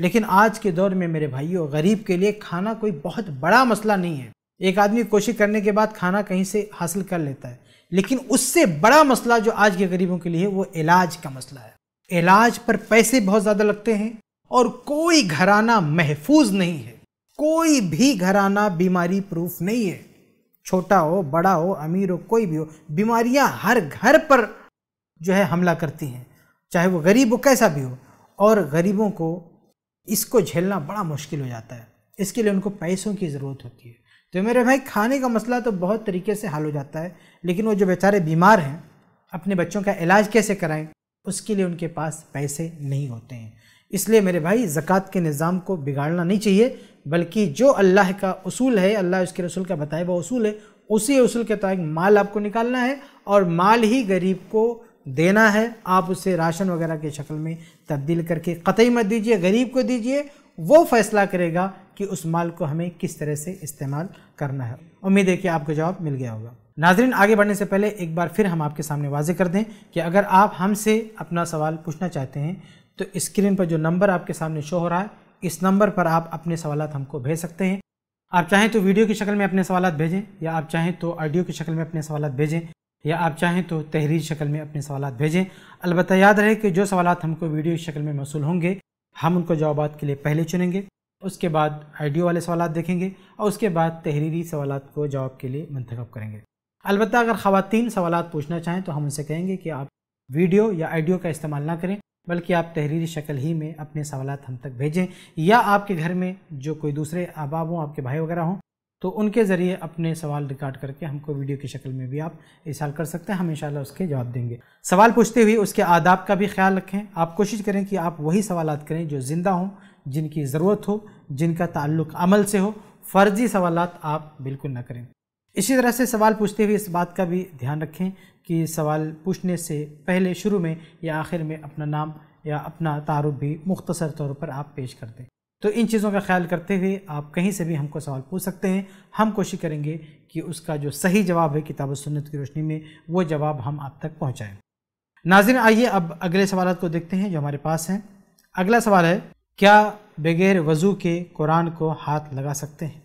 Speaker 1: लेकिन आज के दौर में मेरे भाइयों गरीब के लिए खाना कोई बहुत बड़ा मसला नहीं है एक आदमी कोशिश करने के बाद खाना कहीं से हासिल कर लेता है लेकिन उससे बड़ा मसला जो आज के गरीबों के लिए वो इलाज का मसला है इलाज पर पैसे बहुत ज़्यादा लगते हैं और कोई घराना महफूज नहीं है कोई भी घराना बीमारी प्रूफ नहीं है छोटा हो बड़ा हो अमीर हो कोई भी हो बीमारियां हर घर पर जो है हमला करती हैं चाहे वो गरीब हो कैसा भी हो और गरीबों को इसको झेलना बड़ा मुश्किल हो जाता है इसके लिए उनको पैसों की ज़रूरत होती है तो मेरे भाई खाने का मसला तो बहुत तरीके से हल हो जाता है लेकिन वो जो बेचारे बीमार हैं अपने बच्चों का इलाज कैसे कराएं उसके लिए उनके पास पैसे नहीं होते हैं इसलिए मेरे भाई ज़क़़त के निज़ाम को बिगाड़ना नहीं चाहिए बल्कि जो अल्लाह का उसूल है अल्लाह उसके रसूल का बताया हुआ उसूल है उसी उसूल के तहत माल आपको निकालना है और माल ही गरीब को देना है आप उसे राशन वगैरह की शक्ल में तब्दील करके कतई मत दीजिए गरीब को दीजिए वो फैसला करेगा कि उस माल को हमें किस तरह से इस्तेमाल करना है उम्मीद है कि आपको जवाब मिल गया होगा नाजरीन आगे बढ़ने से पहले एक बार फिर हम आपके सामने वाजे कर दें कि अगर आप हमसे अपना सवाल पूछना चाहते हैं तो स्क्रीन पर जो नंबर आपके सामने शो हो रहा है इस नंबर पर आप अपने सवाल हमको भेज सकते हैं आप चाहें तो वीडियो की शक्ल में अपने सवाल भेजें या आप चाहें तो ऑडियो की शक्ल में अपने सवाल भेजें या आप चाहें तो तहरीर शक्ल में अपने सवाल भेजें अलबत्त याद रहे कि जो सवाल हमको वीडियो की शक्ल में मौसू होंगे हम उनको जवाब के लिए पहले चुनेंगे उसके बाद आइडियो वाले सवाल देखेंगे और उसके बाद तहरीरी सवाल को जवाब के लिए मंतखब करेंगे अलबत्त अगर ख़वातीन सवाल पूछना चाहें तो हम उनसे कहेंगे कि आप वीडियो या आइडियो का इस्तेमाल ना करें बल्कि आप तहरीरी शक्ल ही में अपने सवाल हम तक भेजें या आपके घर में जो कोई दूसरे अहबाब हों आपके भाई वगैरह हों तो उनके ज़रिए अपने सवाल रिकॉर्ड करके हमको वीडियो की शक्ल में भी आप इशाल कर सकते हैं हम इन उसके जवाब देंगे सवाल पूछते हुए उसके आदाब का भी ख्याल रखें आप कोशिश करें कि आप वही सवाल करें जो ज़िंदा हों जिनकी ज़रूरत हो जिनका ताल्लुक अमल से हो फ़र्जी सवाल आप बिल्कुल ना करें इसी तरह से सवाल पूछते हुए इस बात का भी ध्यान रखें कि सवाल पूछने से पहले शुरू में या आखिर में अपना नाम या अपना तारुफ भी मुख्तसर तौर पर आप पेश कर दें तो इन चीज़ों का ख्याल करते हुए आप कहीं से भी हमको सवाल पूछ सकते हैं हम कोशिश करेंगे कि उसका जो सही जवाब है किताब सुन्नत की रोशनी में वो जवाब हम आप तक पहुँचाएँ नाजिन आइए अब अगले सवाल को देखते हैं जो हमारे पास हैं अगला सवाल है क्या बगैर वज़ू के कुरान को हाथ लगा सकते हैं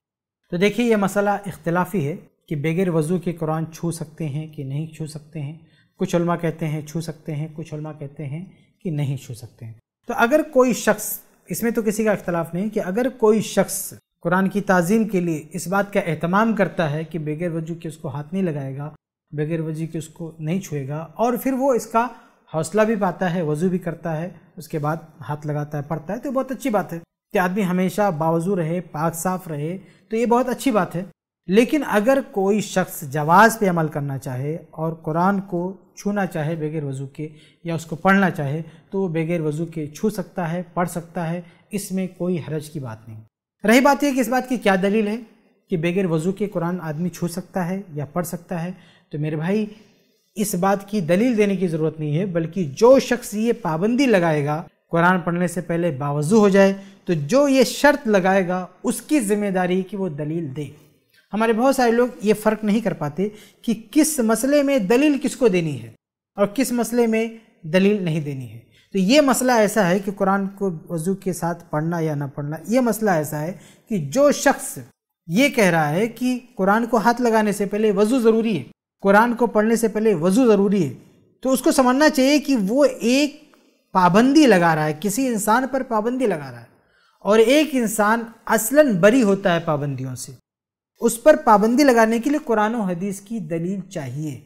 Speaker 1: तो देखिए यह मसला इख्तलाफी है कि बगैर वज़ू के कुरान छू सकते हैं कि नहीं छू सकते हैं कुछ उलमा कहते हैं छू सकते हैं कुछ उलमा कहते हैं कि नहीं छू सकते हैं तो अगर कोई शख्स इसमें तो किसी का इख्तलाफ नहीं कि अगर कोई शख्स कुरान की तज़ीम के लिए इस बात का अहतमाम करता है कि बगैर वजू के उसको हाथ नहीं लगाएगा बगैर वजू के उसको नहीं छुएगा और फिर वो इसका हौसला भी पाता है वज़ू भी करता है उसके बाद हाथ लगाता है पढ़ता है तो बहुत अच्छी बात है कि आदमी हमेशा बावजू रहे पाक साफ रहे तो ये बहुत अच्छी बात है लेकिन अगर कोई शख्स जवाज़ पे अमल करना चाहे और कुरान को छूना चाहे बगैर वज़ू के या उसको पढ़ना चाहे तो वो बगैर वज़ू के छू सकता है पढ़ सकता है इसमें कोई हरज की बात नहीं रही बात यह कि इस बात की क्या दलील है कि बगैर वज़ू के कुरान आदमी छू सकता है या पढ़ सकता है तो मेरे भाई इस बात की दलील देने की ज़रूरत नहीं है बल्कि जो शख्स ये पाबंदी लगाएगा कुरान पढ़ने से पहले बावजू हो जाए तो जो ये शर्त लगाएगा उसकी ज़िम्मेदारी कि वो दलील दे हमारे बहुत सारे लोग ये फ़र्क नहीं कर पाते कि किस मसले में दलील किसको देनी है और किस मसले में दलील नहीं देनी है तो ये मसला ऐसा है कि कुरान को वज़ू के साथ पढ़ना या ना पढ़ना ये मसला ऐसा है कि जो शख्स ये कह रहा है कि कुरान को हाथ लगाने से पहले वज़ू ज़रूरी है कुरान को पढ़ने से पहले वज़ू ज़रूरी है तो उसको समझना चाहिए कि वो एक पाबंदी लगा रहा है किसी इंसान पर पाबंदी लगा रहा है और एक इंसान असलन बरी होता है पाबंदियों से उस पर पाबंदी लगाने के लिए कुरान हदीस की दलील चाहिए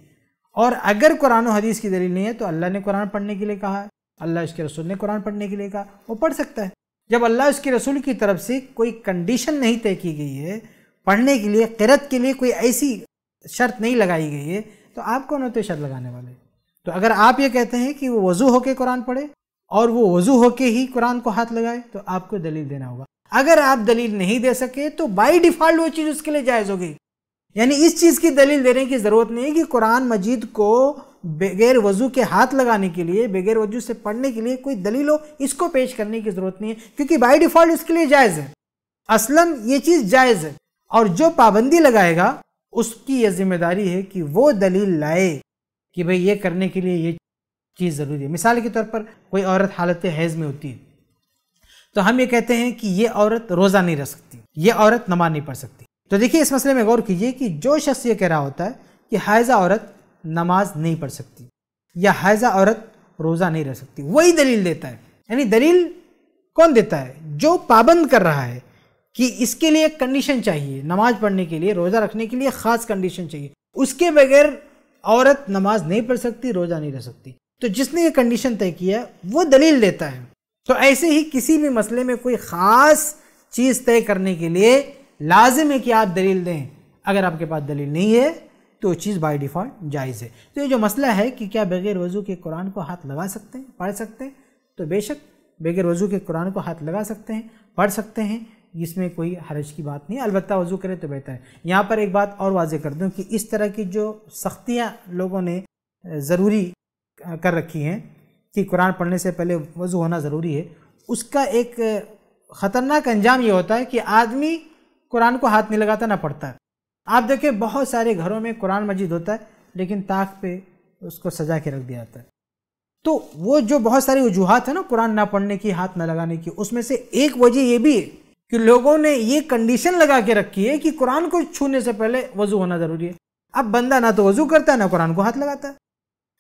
Speaker 1: और अगर कुरान हदीस की दलील नहीं है तो अल्लाह ने कुरान पढ़ने के लिए कहा अल्लाह उसके रसूल ने कुरान पढ़ने के लिए कहा वो पढ़ सकता है जब अल्लाह उसके रसूल की तरफ से कोई कंडीशन नहीं तय की गई है पढ़ने के लिए किरत के लिए कोई ऐसी शर्त नहीं लगाई गई है तो आप कौन होते शर्त लगाने वाले तो अगर आप ये कहते हैं कि वो वज़ू होके कुरान पढ़े और वो वज़ू होके ही कुरान को हाथ लगाए तो आपको दलील देना होगा अगर आप दलील नहीं दे सके तो बाई डिफॉल्ट वो चीज़ उसके लिए जायज़ होगी यानी इस चीज़ की दलील देने की ज़रूरत नहीं कि कुरान मजीद को बगैर वजू के हाथ लगाने के लिए बगैर वजू से पढ़ने के लिए कोई दलील हो इसको पेश करने की ज़रूरत नहीं है क्योंकि बाई डिफ़ॉल्ट उसके लिए जायज़ है असलन ये चीज़ जायज़ है और जो पाबंदी लगाएगा उसकी यह जिम्मेदारी है कि वो दलील लाए कि भाई ये करने के लिए ये चीज़ ज़रूरी है मिसाल के तौर पर कोई औरत हालत हैज़ में होती है तो हम ये कहते हैं कि ये औरत रोज़ा नहीं रह सकती ये औरत नमाज नहीं पढ़ सकती तो देखिए इस मसले में गौर कीजिए कि जो शख्स ये कह रहा होता है कि हायजा औरत नमाज नहीं पढ़ सकती या हायजा औरत रोज़ा नहीं रह सकती वही दलील देता है यानी दलील कौन देता है जो पाबंद कर रहा है कि इसके लिए एक कंडीशन चाहिए नमाज पढ़ने के लिए रोज़ा रखने के लिए ख़ास कंडीशन चाहिए उसके बगैर औरत नमाज नहीं पढ़ सकती रोज़ा नहीं रह सकती तो जिसने ये कंडीशन तय किया वो दलील देता है तो ऐसे ही किसी भी मसले में कोई ख़ास चीज़ तय करने के लिए लाजिम है कि आप दलील दें अगर आपके पास दलील नहीं है तो चीज़ बाय डिफ़ॉल्ट जायज़ है तो ये जो मसला है कि क्या बगैर वज़ू के कुरान को हाथ लगा सकते हैं पढ़ सकते हैं तो बेशक बगैर वज़ू के कुरान को हाथ लगा सकते हैं पढ़ सकते हैं इसमें कोई हरज की बात नहीं अलबत्त वज़ू करें तो बेहतर है यहाँ पर एक बात और वाजे कर दूँ कि इस तरह की जो सख्तियाँ लोगों ने ज़रूरी कर रखी हैं कि कुरान पढ़ने से पहले वज़ू होना ज़रूरी है उसका एक ख़तरनाक अंजाम ये होता है कि आदमी कुरान को हाथ नहीं लगाता ना पढ़ता है आप देखें बहुत सारे घरों में कुरान मजिद होता है लेकिन ताक पे उसको सजा के रख दिया जाता है तो वो जो बहुत सारी वजूहत है ना कुरान ना पढ़ने की हाथ ना लगाने की उसमें से एक वजह ये भी है कि लोगों ने ये कंडीशन लगा के रखी है कि कुरान को छूने से पहले वजू होना ज़रूरी है अब बंदा ना तो वजू करता है ना कुरान को हाथ लगाता है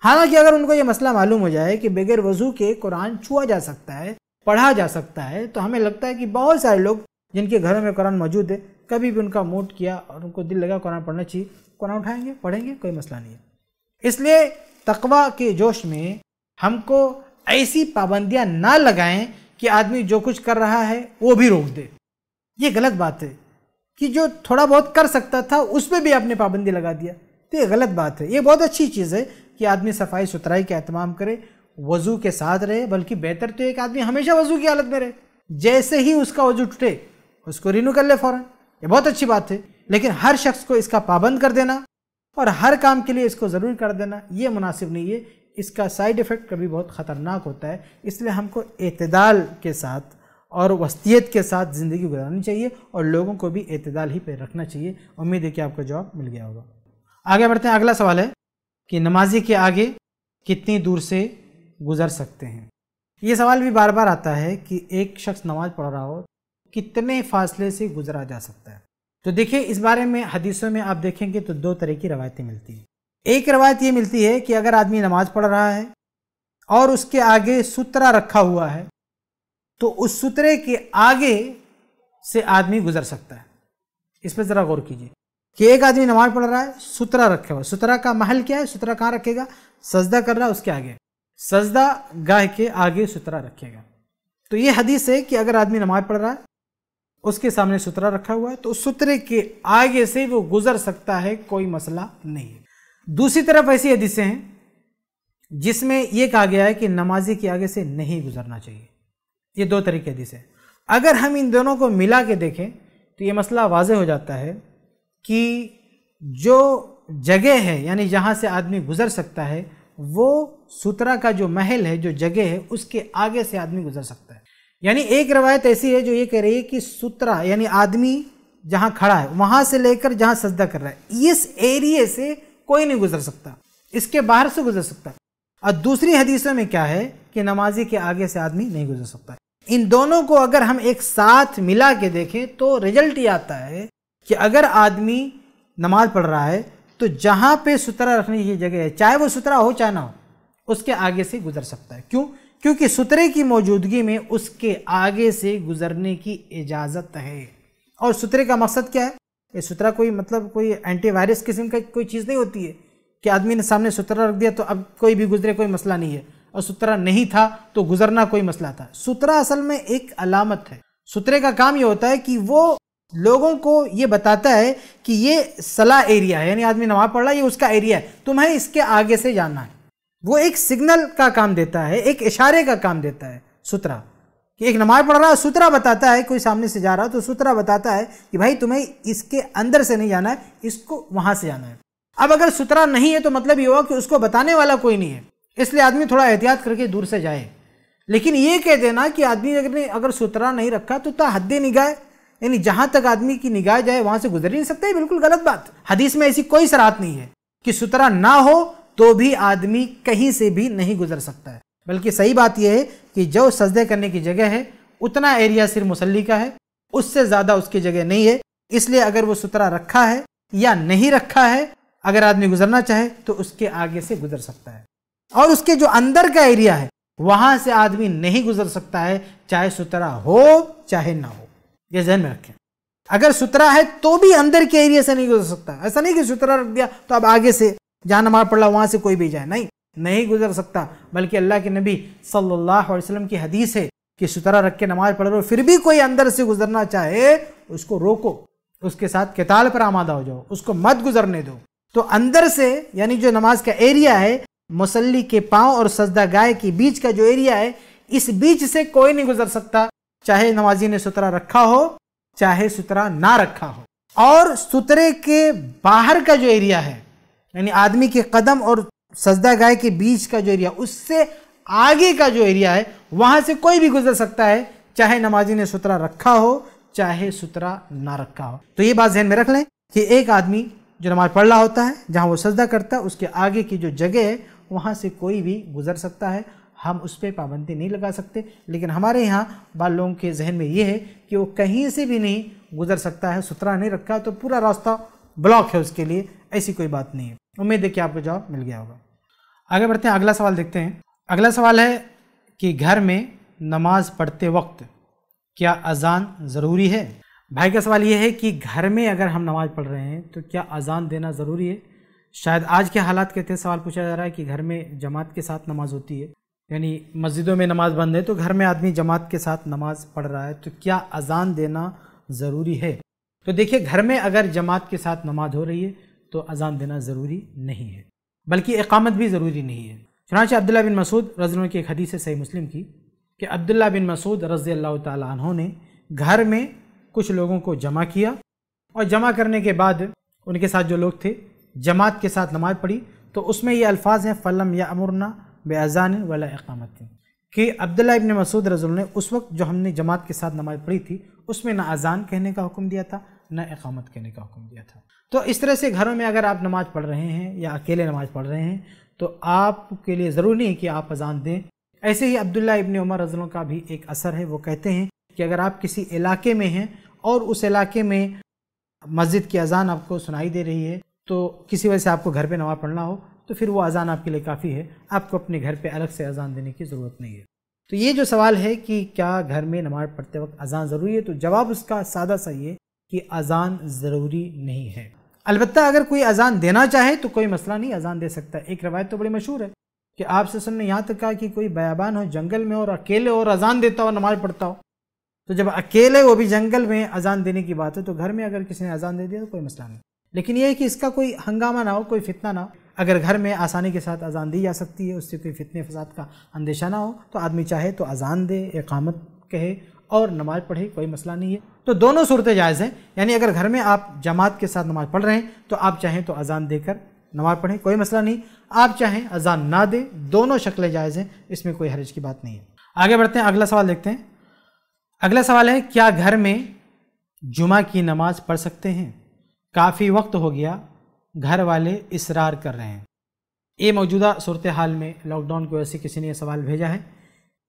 Speaker 1: हालांकि अगर उनको ये मसला मालूम हो जाए कि बगैर वजू के कुरान छुआ जा सकता है पढ़ा जा सकता है तो हमें लगता है कि बहुत सारे लोग जिनके घरों में कुरान मौजूद है कभी भी उनका मूड किया और उनको दिल लगा कुरान पढ़ना चाहिए कुरान उठाएंगे पढ़ेंगे कोई मसला नहीं है इसलिए तकवा के जोश में हमको ऐसी पाबंदियां ना लगाएं कि आदमी जो कुछ कर रहा है वो भी रोक दे ये गलत बात है कि जो थोड़ा बहुत कर सकता था उस पर भी आपने पाबंदी लगा दिया तो ये गलत बात है ये बहुत अच्छी चीज़ है कि आदमी सफाई सुथराई का अहतमाम करे वज़ू के साथ रहे बल्कि बेहतर तो एक आदमी हमेशा वज़ू की हालत में रहे जैसे ही उसका वजू टूटे उसको रिन्यू कर ले फ़ौर ये बहुत अच्छी बात है लेकिन हर शख्स को इसका पाबंद कर देना और हर काम के लिए इसको ज़रूर कर देना ये मुनासिब नहीं है इसका साइड इफ़ेक्ट कभी बहुत ख़तरनाक होता है इसलिए हमको अतदाल के साथ और वस्तीत के साथ ज़िंदगी गुजारनी चाहिए और लोगों को भी अतदाल ही पे रखना चाहिए उम्मीद है कि आपको जॉब मिल गया होगा आगे बढ़ते हैं अगला सवाल है कि नमाजी के आगे कितनी दूर से गुज़र सकते हैं ये सवाल भी बार बार आता है कि एक शख्स नमाज़ पढ़ रहा हो कितने फासले से गुजरा जा सकता है तो देखिए इस बारे में हदीसों में आप देखेंगे तो दो तरह की रवायतें मिलती हैं एक रवायत ये मिलती है कि अगर आदमी नमाज़ पढ़ रहा है और उसके आगे सूत्रा रखा हुआ है तो उस सुतरे के आगे से आदमी गुजर सकता है इस पर ज़रा गौर कीजिए कि एक आदमी नमाज पढ़ रहा है सुतरा रखे हुआ सुतरा का महल क्या है सुतरा कहाँ रखेगा सजदा कर रहा है उसके आगे सजदा गाह के आगे सुतरा रखेगा तो ये हदीस है कि अगर आदमी नमाज पढ़ रहा है उसके सामने सुतरा रखा हुआ है तो उस सुतरे के आगे से वो गुजर सकता है कोई मसला नहीं है दूसरी तरफ ऐसी हदीसें हैं जिसमें यह कहा गया है कि नमाजी के आगे से नहीं गुजरना चाहिए ये दो तरीके हदीस है अगर हम इन दोनों को मिला के देखें तो ये मसला वाज हो जाता है कि जो जगह है यानी जहाँ से आदमी गुजर सकता है वो सूत्रा का जो महल है जो जगह है उसके आगे से आदमी गुजर सकता है यानी एक रवायत ऐसी है जो ये कह रही है कि सूत्रा यानी आदमी जहाँ खड़ा है वहाँ से लेकर जहाँ सजदा कर रहा है इस एरिए से कोई नहीं गुजर सकता इसके बाहर से गुजर सकता और दूसरी हदीसों में क्या है कि नमाजी के आगे से आदमी नहीं गुजर सकता इन दोनों को अगर हम एक साथ मिला के देखें तो रिजल्ट ये आता है कि अगर आदमी नमाज पढ़ रहा है तो जहाँ पे सुतरा रखने की जगह है चाहे वो सुतरा हो चाहे ना हो उसके आगे से गुजर सकता है क्यों क्योंकि सुतरे की मौजूदगी में उसके आगे से गुजरने की इजाज़त है और सुतरे का मकसद क्या है ये सुतरा कोई मतलब कोई एंटीवायरस किस्म का कोई चीज़ नहीं होती है कि आदमी ने सामने सुतरा रख दिया तो अब कोई भी गुजरे कोई मसला नहीं है और सुतरा नहीं था तो गुजरना कोई मसला था सुतरा असल में एक अलामत है सुतरे का काम ये होता है कि वो लोगों को ये बताता है कि ये सलाह एरिया है यानी आदमी नमाज पढ़ रहा है ये उसका एरिया है तुम्हें इसके आगे से जाना है वो एक सिग्नल का काम देता है एक इशारे का काम देता है सुतरा कि एक नमाज पढ़ रहा है सुतरा बताता है कोई सामने से जा रहा है तो सुतरा बताता है कि भाई तुम्हें इसके अंदर से नहीं जाना है इसको वहां से जाना है अब अगर सुतरा नहीं है तो मतलब ये हुआ कि उसको बताने वाला कोई नहीं है इसलिए आदमी थोड़ा एहतियात करके दूर से जाए लेकिन ये कह देना कि आदमी अगर अगर सुतरा नहीं रखा तो ता निगाह यानी जहां तक आदमी की निगाह जाए वहां से गुजर ही नहीं सकता बिल्कुल गलत बात हदीस में ऐसी कोई सराहत नहीं है कि सुतरा ना हो तो भी आदमी कहीं से भी नहीं गुजर सकता है बल्कि सही बात यह है कि जो सजदे करने की जगह है उतना एरिया सिर्फ मुसल्ली का है उससे ज़्यादा उसकी जगह नहीं है इसलिए अगर वो सुतरा रखा है या नहीं रखा है अगर आदमी गुजरना चाहे तो उसके आगे से गुजर सकता है और उसके जो अंदर का एरिया है वहां से आदमी नहीं गुजर सकता है चाहे सुतरा हो चाहे ना हो ये जहन में रखें अगर सुतरा है तो भी अंदर के एरिया से नहीं गुजर सकता ऐसा नहीं कि सुतरा रख दिया तो अब आगे से जहाँ नमाज पड़ रहा वहाँ से कोई भी जाए नहीं नहीं गुजर सकता बल्कि अल्लाह के नबी सल्लल्लाहु अलैहि वसल्लम की हदीस है कि सुतरा रख के नमाज पढ़ रहे हो फिर भी कोई अंदर से गुजरना चाहे उसको रोको उसके साथ किताल पर आमादा हो जाओ उसको मत गुजरने दो तो अंदर से यानी जो नमाज का एरिया है मुसल्ली के पाँव और सजदा गाय के बीच का जो एरिया है इस बीच से कोई नहीं गुजर सकता चाहे नमाजी ने सुतरा रखा हो चाहे सुतरा ना रखा हो और सुतरे के बाहर का जो एरिया है यानी आदमी के कदम और सजदा गाय के बीच का जो एरिया उससे आगे का जो एरिया है वहां से कोई भी गुजर सकता है चाहे नमाजी ने सुतरा रखा हो चाहे सुतरा ना रखा हो तो ये बात जहन में रख लें कि एक आदमी जो नमाज पढ़ रहा होता है जहाँ वो सजदा करता है उसके आगे की जो जगह है वहां से कोई भी गुजर सकता है हम उस पर पाबंदी नहीं लगा सकते लेकिन हमारे यहाँ बाल लोगों के जहन में ये है कि वो कहीं से भी नहीं गुजर सकता है सुथरा नहीं रखा है तो पूरा रास्ता ब्लॉक है उसके लिए ऐसी कोई बात नहीं है उम्मीद है कि आपको जवाब मिल गया होगा आगे बढ़ते हैं अगला सवाल देखते हैं अगला सवाल है कि घर में नमाज पढ़ते वक्त क्या अजान ज़रूरी है भाई का सवाल यह है कि घर में अगर हम नमाज़ पढ़ रहे हैं तो क्या अजान देना ज़रूरी है शायद आज के हालात के तहत सवाल पूछा जा रहा है कि घर में जमात के साथ नमाज़ होती है यानी मस्जिदों में नमाज़ बंद है तो घर में आदमी जमात के साथ नमाज़ पढ़ रहा है तो क्या अजान देना ज़रूरी है तो देखिए घर में अगर जमात के साथ नमाज हो रही है तो अजान देना ज़रूरी नहीं है बल्कि एकामत भी ज़रूरी नहीं है चुनाच अब्दुल्ला बिन मसूद रजल की एक हदीस है सही मुस्लिम की कि अब्दुल्ला बिन मसूद रज़ी अल्लाह तहों ने घर में कुछ लोगों को जमा किया और जमा करने के बाद उनके साथ जो लोग थे जमात के साथ नमाज़ पढ़ी तो उसमें ये अल्फाज हैं फ़लम या अमरना बेजान वाला इकामत कि अब्दुल्ला इबन मसूद रजुल ने उस वक्त जो हमने जमात के साथ नमाज़ पढ़ी थी उसमें ना अजान कहने का हुक्म दिया था ना इकामत कहने का हुक्म दिया था तो इस तरह से घरों में अगर आप नमाज़ पढ़ रहे हैं या अकेले नमाज़ पढ़ रहे हैं तो आपके लिए ज़रूरी नहीं कि आप अजान दें ऐसे ही अब्दुल्ला इबन उमर रजलों का भी एक असर है वो कहते हैं कि अगर आप किसी इलाके में हैं और उस इलाके में मस्जिद की अजान आपको सुनाई दे रही है तो किसी वजह से आपको घर पे नमाज़ पढ़ना हो तो फिर वो अज़ान आपके लिए काफ़ी है आपको अपने घर पे अलग से अज़ान देने की ज़रूरत नहीं है तो ये जो सवाल है कि क्या घर में नमाज़ पढ़ते वक्त अज़ान ज़रूरी है तो जवाब उसका सादा सा ये कि अज़ान ज़रूरी नहीं है अलबत् अगर कोई अज़ान देना चाहे तो कोई मसला नहीं अज़ान दे सकता एक रवायत तो बड़ी मशहूर है कि आपसे सुनने यहाँ तक कहा कि कोई बयाबान हो जंगल में और अकेले और अज़ान देता हो नमाज़ पढ़ता हो तो जब अकेले वो भी जंगल में अज़ान देने की बात है तो घर में अगर किसी ने अज़ान दे दिया तो कोई मसला नहीं लेकिन यह है कि इसका कोई हंगामा ना हो कोई फितना ना हो अगर घर में आसानी के साथ अजान दी जा सकती है उससे कोई फितने फसाद का अंदेशा ना हो तो आदमी चाहे तो अजान दे एकामत कहे और नमाज़ पढ़े कोई मसला नहीं है तो दोनों सूरतें जायज़ हैं यानी अगर घर में आप जमात के साथ नमाज़ पढ़ रहे हैं तो आप चाहें तो अजान देकर नमाज़ पढ़ें कोई मसला नहीं आप चाहें अजान ना दें दोनों शक्लें जायज़ हैं इसमें कोई हरज की बात नहीं है आगे बढ़ते हैं अगला सवाल देखते हैं अगला सवाल है क्या घर में जुमा की नमाज़ पढ़ सकते हैं काफ़ी वक्त हो गया घर वाले इसरार कर रहे हैं ये मौजूदा सूरत हाल में लॉकडाउन की वजह से किसी ने यह सवाल भेजा है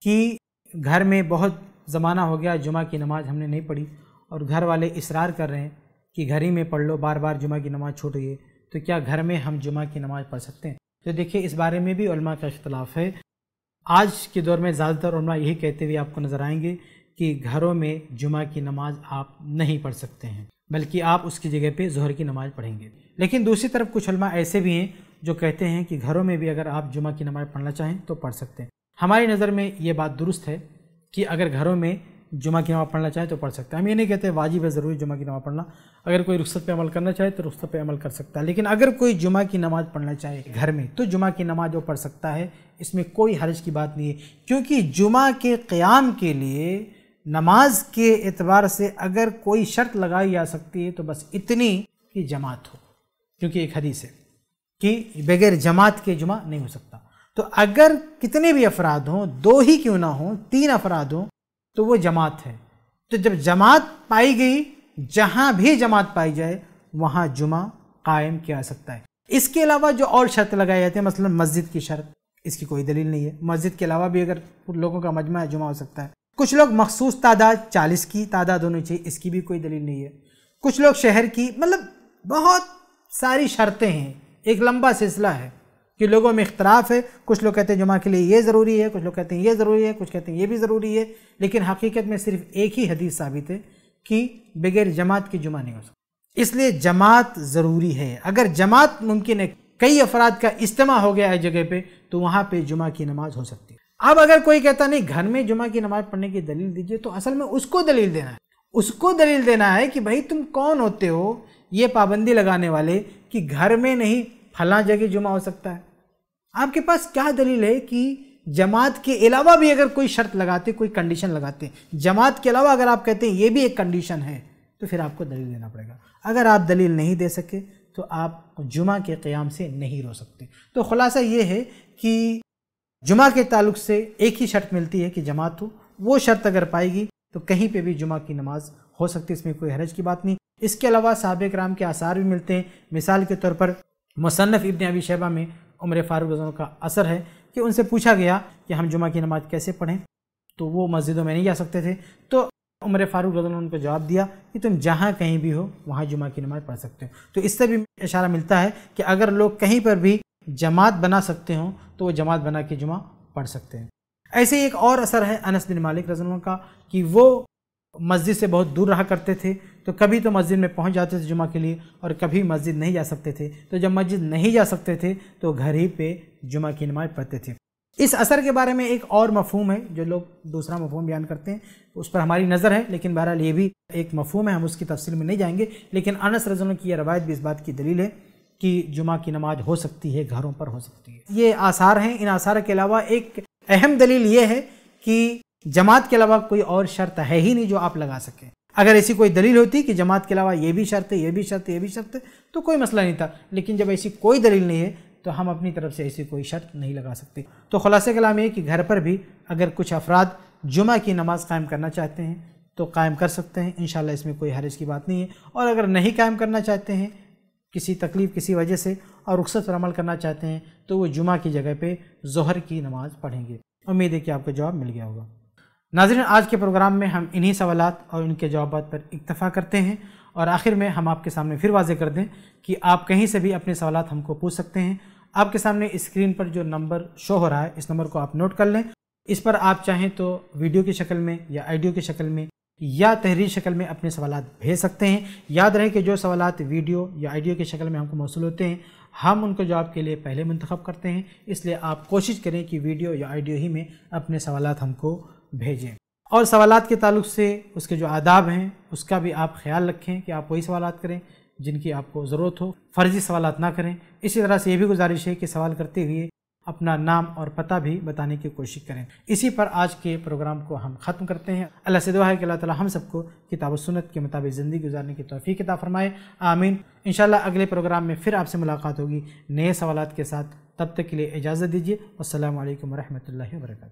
Speaker 1: कि घर में बहुत ज़माना हो गया जुमा की नमाज़ हमने नहीं पढ़ी और घर वाले इसरार कर रहे हैं कि घर ही में पढ़ लो बार बार जुमा की नमाज़ छूट गई तो क्या घर में हम जुमा की नमाज़ पढ़ सकते हैं तो देखिए इस बारे में भी उलमा का इख्तलाफ है आज के दौर में ज़्यादातर उलमा यही कहते हुए आपको नज़र आएंगे कि घरों में जुमा की नमाज़ आप नहीं पढ़ सकते हैं बल्कि आप उसकी जगह पे जहर की नमाज़ पढ़ेंगे लेकिन दूसरी तरफ कुछ उलमा ऐसे भी हैं जो कहते हैं कि घरों में भी अगर आप जुमा की नमाज़ पढ़ना चाहें तो पढ़ सकते हैं हमारी नज़र में ये बात दुरुस्त है कि अगर घरों में जुमा की नमाज़ पढ़ना चाहें तो पढ़ सकते हैं हम ये नहीं कहते वाजिब है ज़रूरी जुमा की नमाज़ पढ़ना अगर कोई रुख्सत पर अमल करना चाहे तो रुख्सत पर अमल कर सकता है लेकिन अगर कोई जुमा की नमाज़ पढ़ना चाहे घर में तो जुमा की नमाज़ वो पढ़ सकता है इसमें कोई हर्ज की बात नहीं है क्योंकि जुमा के क़्याम के लिए नमाज के एतबार से अगर कोई शर्त लगाई जा सकती है तो बस इतनी कि जमात हो क्योंकि एक हदीस है कि बगैर जमात के जुमा नहीं हो सकता तो अगर कितने भी अफराद हों दो ही क्यों ना हों तीन अफराद हों तो वो जमात है तो जब जमात पाई गई जहाँ भी जमात पाई जाए वहाँ जुमा कायम किया जा सकता है इसके अलावा जो और शर्त लगाई जाती है मसलन मस्जिद की शर्त इसकी कोई दलील नहीं है मस्जिद के अलावा भी अगर लोगों का मजमा जुमा हो सकता है कुछ लोग मखसूस तादाद चालीस की तादाद होनी चाहिए इसकी भी कोई दलील नहीं है कुछ लोग शहर की मतलब बहुत सारी शर्तें हैं एक लंबा सिलसिला है कि लोगों में इख्तराफ है कुछ लोग कहते हैं जुमा के लिए ये ज़रूरी है कुछ लोग कहते हैं ये ज़रूरी है कुछ कहते हैं ये भी ज़रूरी है लेकिन हकीकत में सिर्फ एक ही हदीस साबित है कि बगैर जमात की जुमा नहीं हो सकता इसलिए जमात ज़रूरी है अगर जमात मुमकिन है कई अफराद का इज्तम हो गया है जगह पे तो वहाँ पे जुमा की नमाज़ हो सकती है अब अगर कोई कहता नहीं घर में जुमा की नमाज़ पढ़ने की दलील दीजिए तो असल में उसको दलील देना है उसको दलील देना है कि भाई तुम कौन होते हो ये पाबंदी लगाने वाले कि घर में नहीं फला जगह जुमा हो सकता है आपके पास क्या दलील है कि जमात के अलावा भी अगर कोई शर्त लगाते कोई कंडीशन लगाते जमात के अलावा अगर आप कहते हैं ये भी एक कंडीशन है तो फिर आपको दलील देना पड़ेगा अगर आप दलील नहीं दे सके तो आप जुमा के क़्याम से नहीं रो सकते तो खुलासा ये है कि जुमा के ताल्लुक से एक ही शर्त मिलती है कि जमात हो वो शर्त अगर पाएगी तो कहीं पे भी जुमा की नमाज़ हो सकती है इसमें कोई हरज की बात नहीं इसके अलावा साहब कराम के आसार भी मिलते हैं मिसाल के तौर पर मुसनफ़ इबन अबी शैबा में उम्र फ़ारूक का असर है कि उनसे पूछा गया कि हम जुमा की नमाज़ कैसे पढ़ें तो वो मस्जिदों में नहीं जा सकते थे तो उमर फ़ारूक रजन उनको जवाब दिया कि तुम जहाँ कहीं भी हो वहाँ जुमा की नमाज़ पढ़ सकते हो तो इससे भी इशारा मिलता है कि अगर लोग कहीं पर भी जमात बना सकते हों तो वो जमात बना के जुमा पढ़ सकते हैं ऐसे ही एक और असर है अनस बिन मालिक रजन का कि वो मस्जिद से बहुत दूर रहा करते थे तो कभी तो मस्जिद में पहुंच जाते थे जुमा के लिए और कभी मस्जिद नहीं जा सकते थे तो जब मस्जिद नहीं जा सकते थे तो घर ही पे जुमा की नमाज़ पढ़ते थे इस असर के बारे में एक और मफहूम है जो लोग दूसरा मफहम बयान करते हैं उस पर हमारी नज़र है लेकिन बहरहाल ये भी एक मफहम है हम उसकी तफसील में नहीं जाएंगे लेकिन अनस रजन की यह रवायत भी इस बात की दलील है कि जुमा की नमाज हो सकती है घरों पर हो सकती है ये आसार हैं इन आसार के अलावा एक अहम दलील ये है कि जमात के अलावा कोई और शर्त है ही नहीं जो आप लगा सकें अगर ऐसी कोई दलील होती कि जमात के अलावा ये भी शर्त है ये भी शर्त है ये भी शर्त है तो कोई मसला नहीं था लेकिन जब ऐसी कोई दलील नहीं है तो हम अपनी तरफ से ऐसी कोई शर्त नहीं लगा सकते तो खुलासे कलाम ये कि घर पर भी अगर कुछ अफराद जुमा की नमाज़ कायम करना चाहते हैं तो कायम कर सकते हैं इन इसमें कोई हरज की बात नहीं है और अगर नहीं कायम करना चाहते हैं किसी तकलीफ़ किसी वजह से और रुख्सत पर अमल करना चाहते हैं तो वो जुमा की जगह पे जहर की नमाज़ पढ़ेंगे उम्मीद है कि आपको जवाब मिल गया होगा नाजरन आज के प्रोग्राम में हम इन्हीं सवाल और उनके जवाब पर इतफ़ा करते हैं और आखिर में हम आपके सामने फिर वाजे कर दें कि आप कहीं से भी अपने सवाल हमको पूछ सकते हैं आपके सामने स्क्रीन पर जो नंबर शो हो रहा है इस नंबर को आप नोट कर लें इस पर आप चाहें तो वीडियो की शक्ल में या आइडियो की शक्ल में या तहरीर शक्ल में अपने सवाल भेज सकते हैं याद रहे कि जो सवाल वीडियो या आइडियो की शक्ल में हमको मौसू होते हैं हम उनको जवाब के लिए पहले मंतखब करते हैं इसलिए आप कोशिश करें कि वीडियो या आइडियो ही में अपने सवाल हमको भेजें और सवाल के ताल्लुक से उसके जो आदाब हैं उसका भी आप ख्याल रखें कि आप वही सवाल करें जिनकी आपको ज़रूरत हो फ़र्ज़ी सवालत ना करें इसी तरह से ये भी गुजारिश है कि सवाल करते हुए अपना नाम और पता भी बताने की कोशिश करें इसी पर आज के प्रोग्राम को हम ख़त्म करते हैं अल्लाह से दुआ है कि अल्लाह ताला हम सबको किताब सुनत के मुताबिक ज़िंदगी गुजारने की तोफ़ी किताब फरमाए आमीन इन अगले प्रोग्राम में फिर आपसे मुलाकात होगी नए सवाल के साथ तब तक के लिए इजाज़त दीजिए असल वरहमल वर्का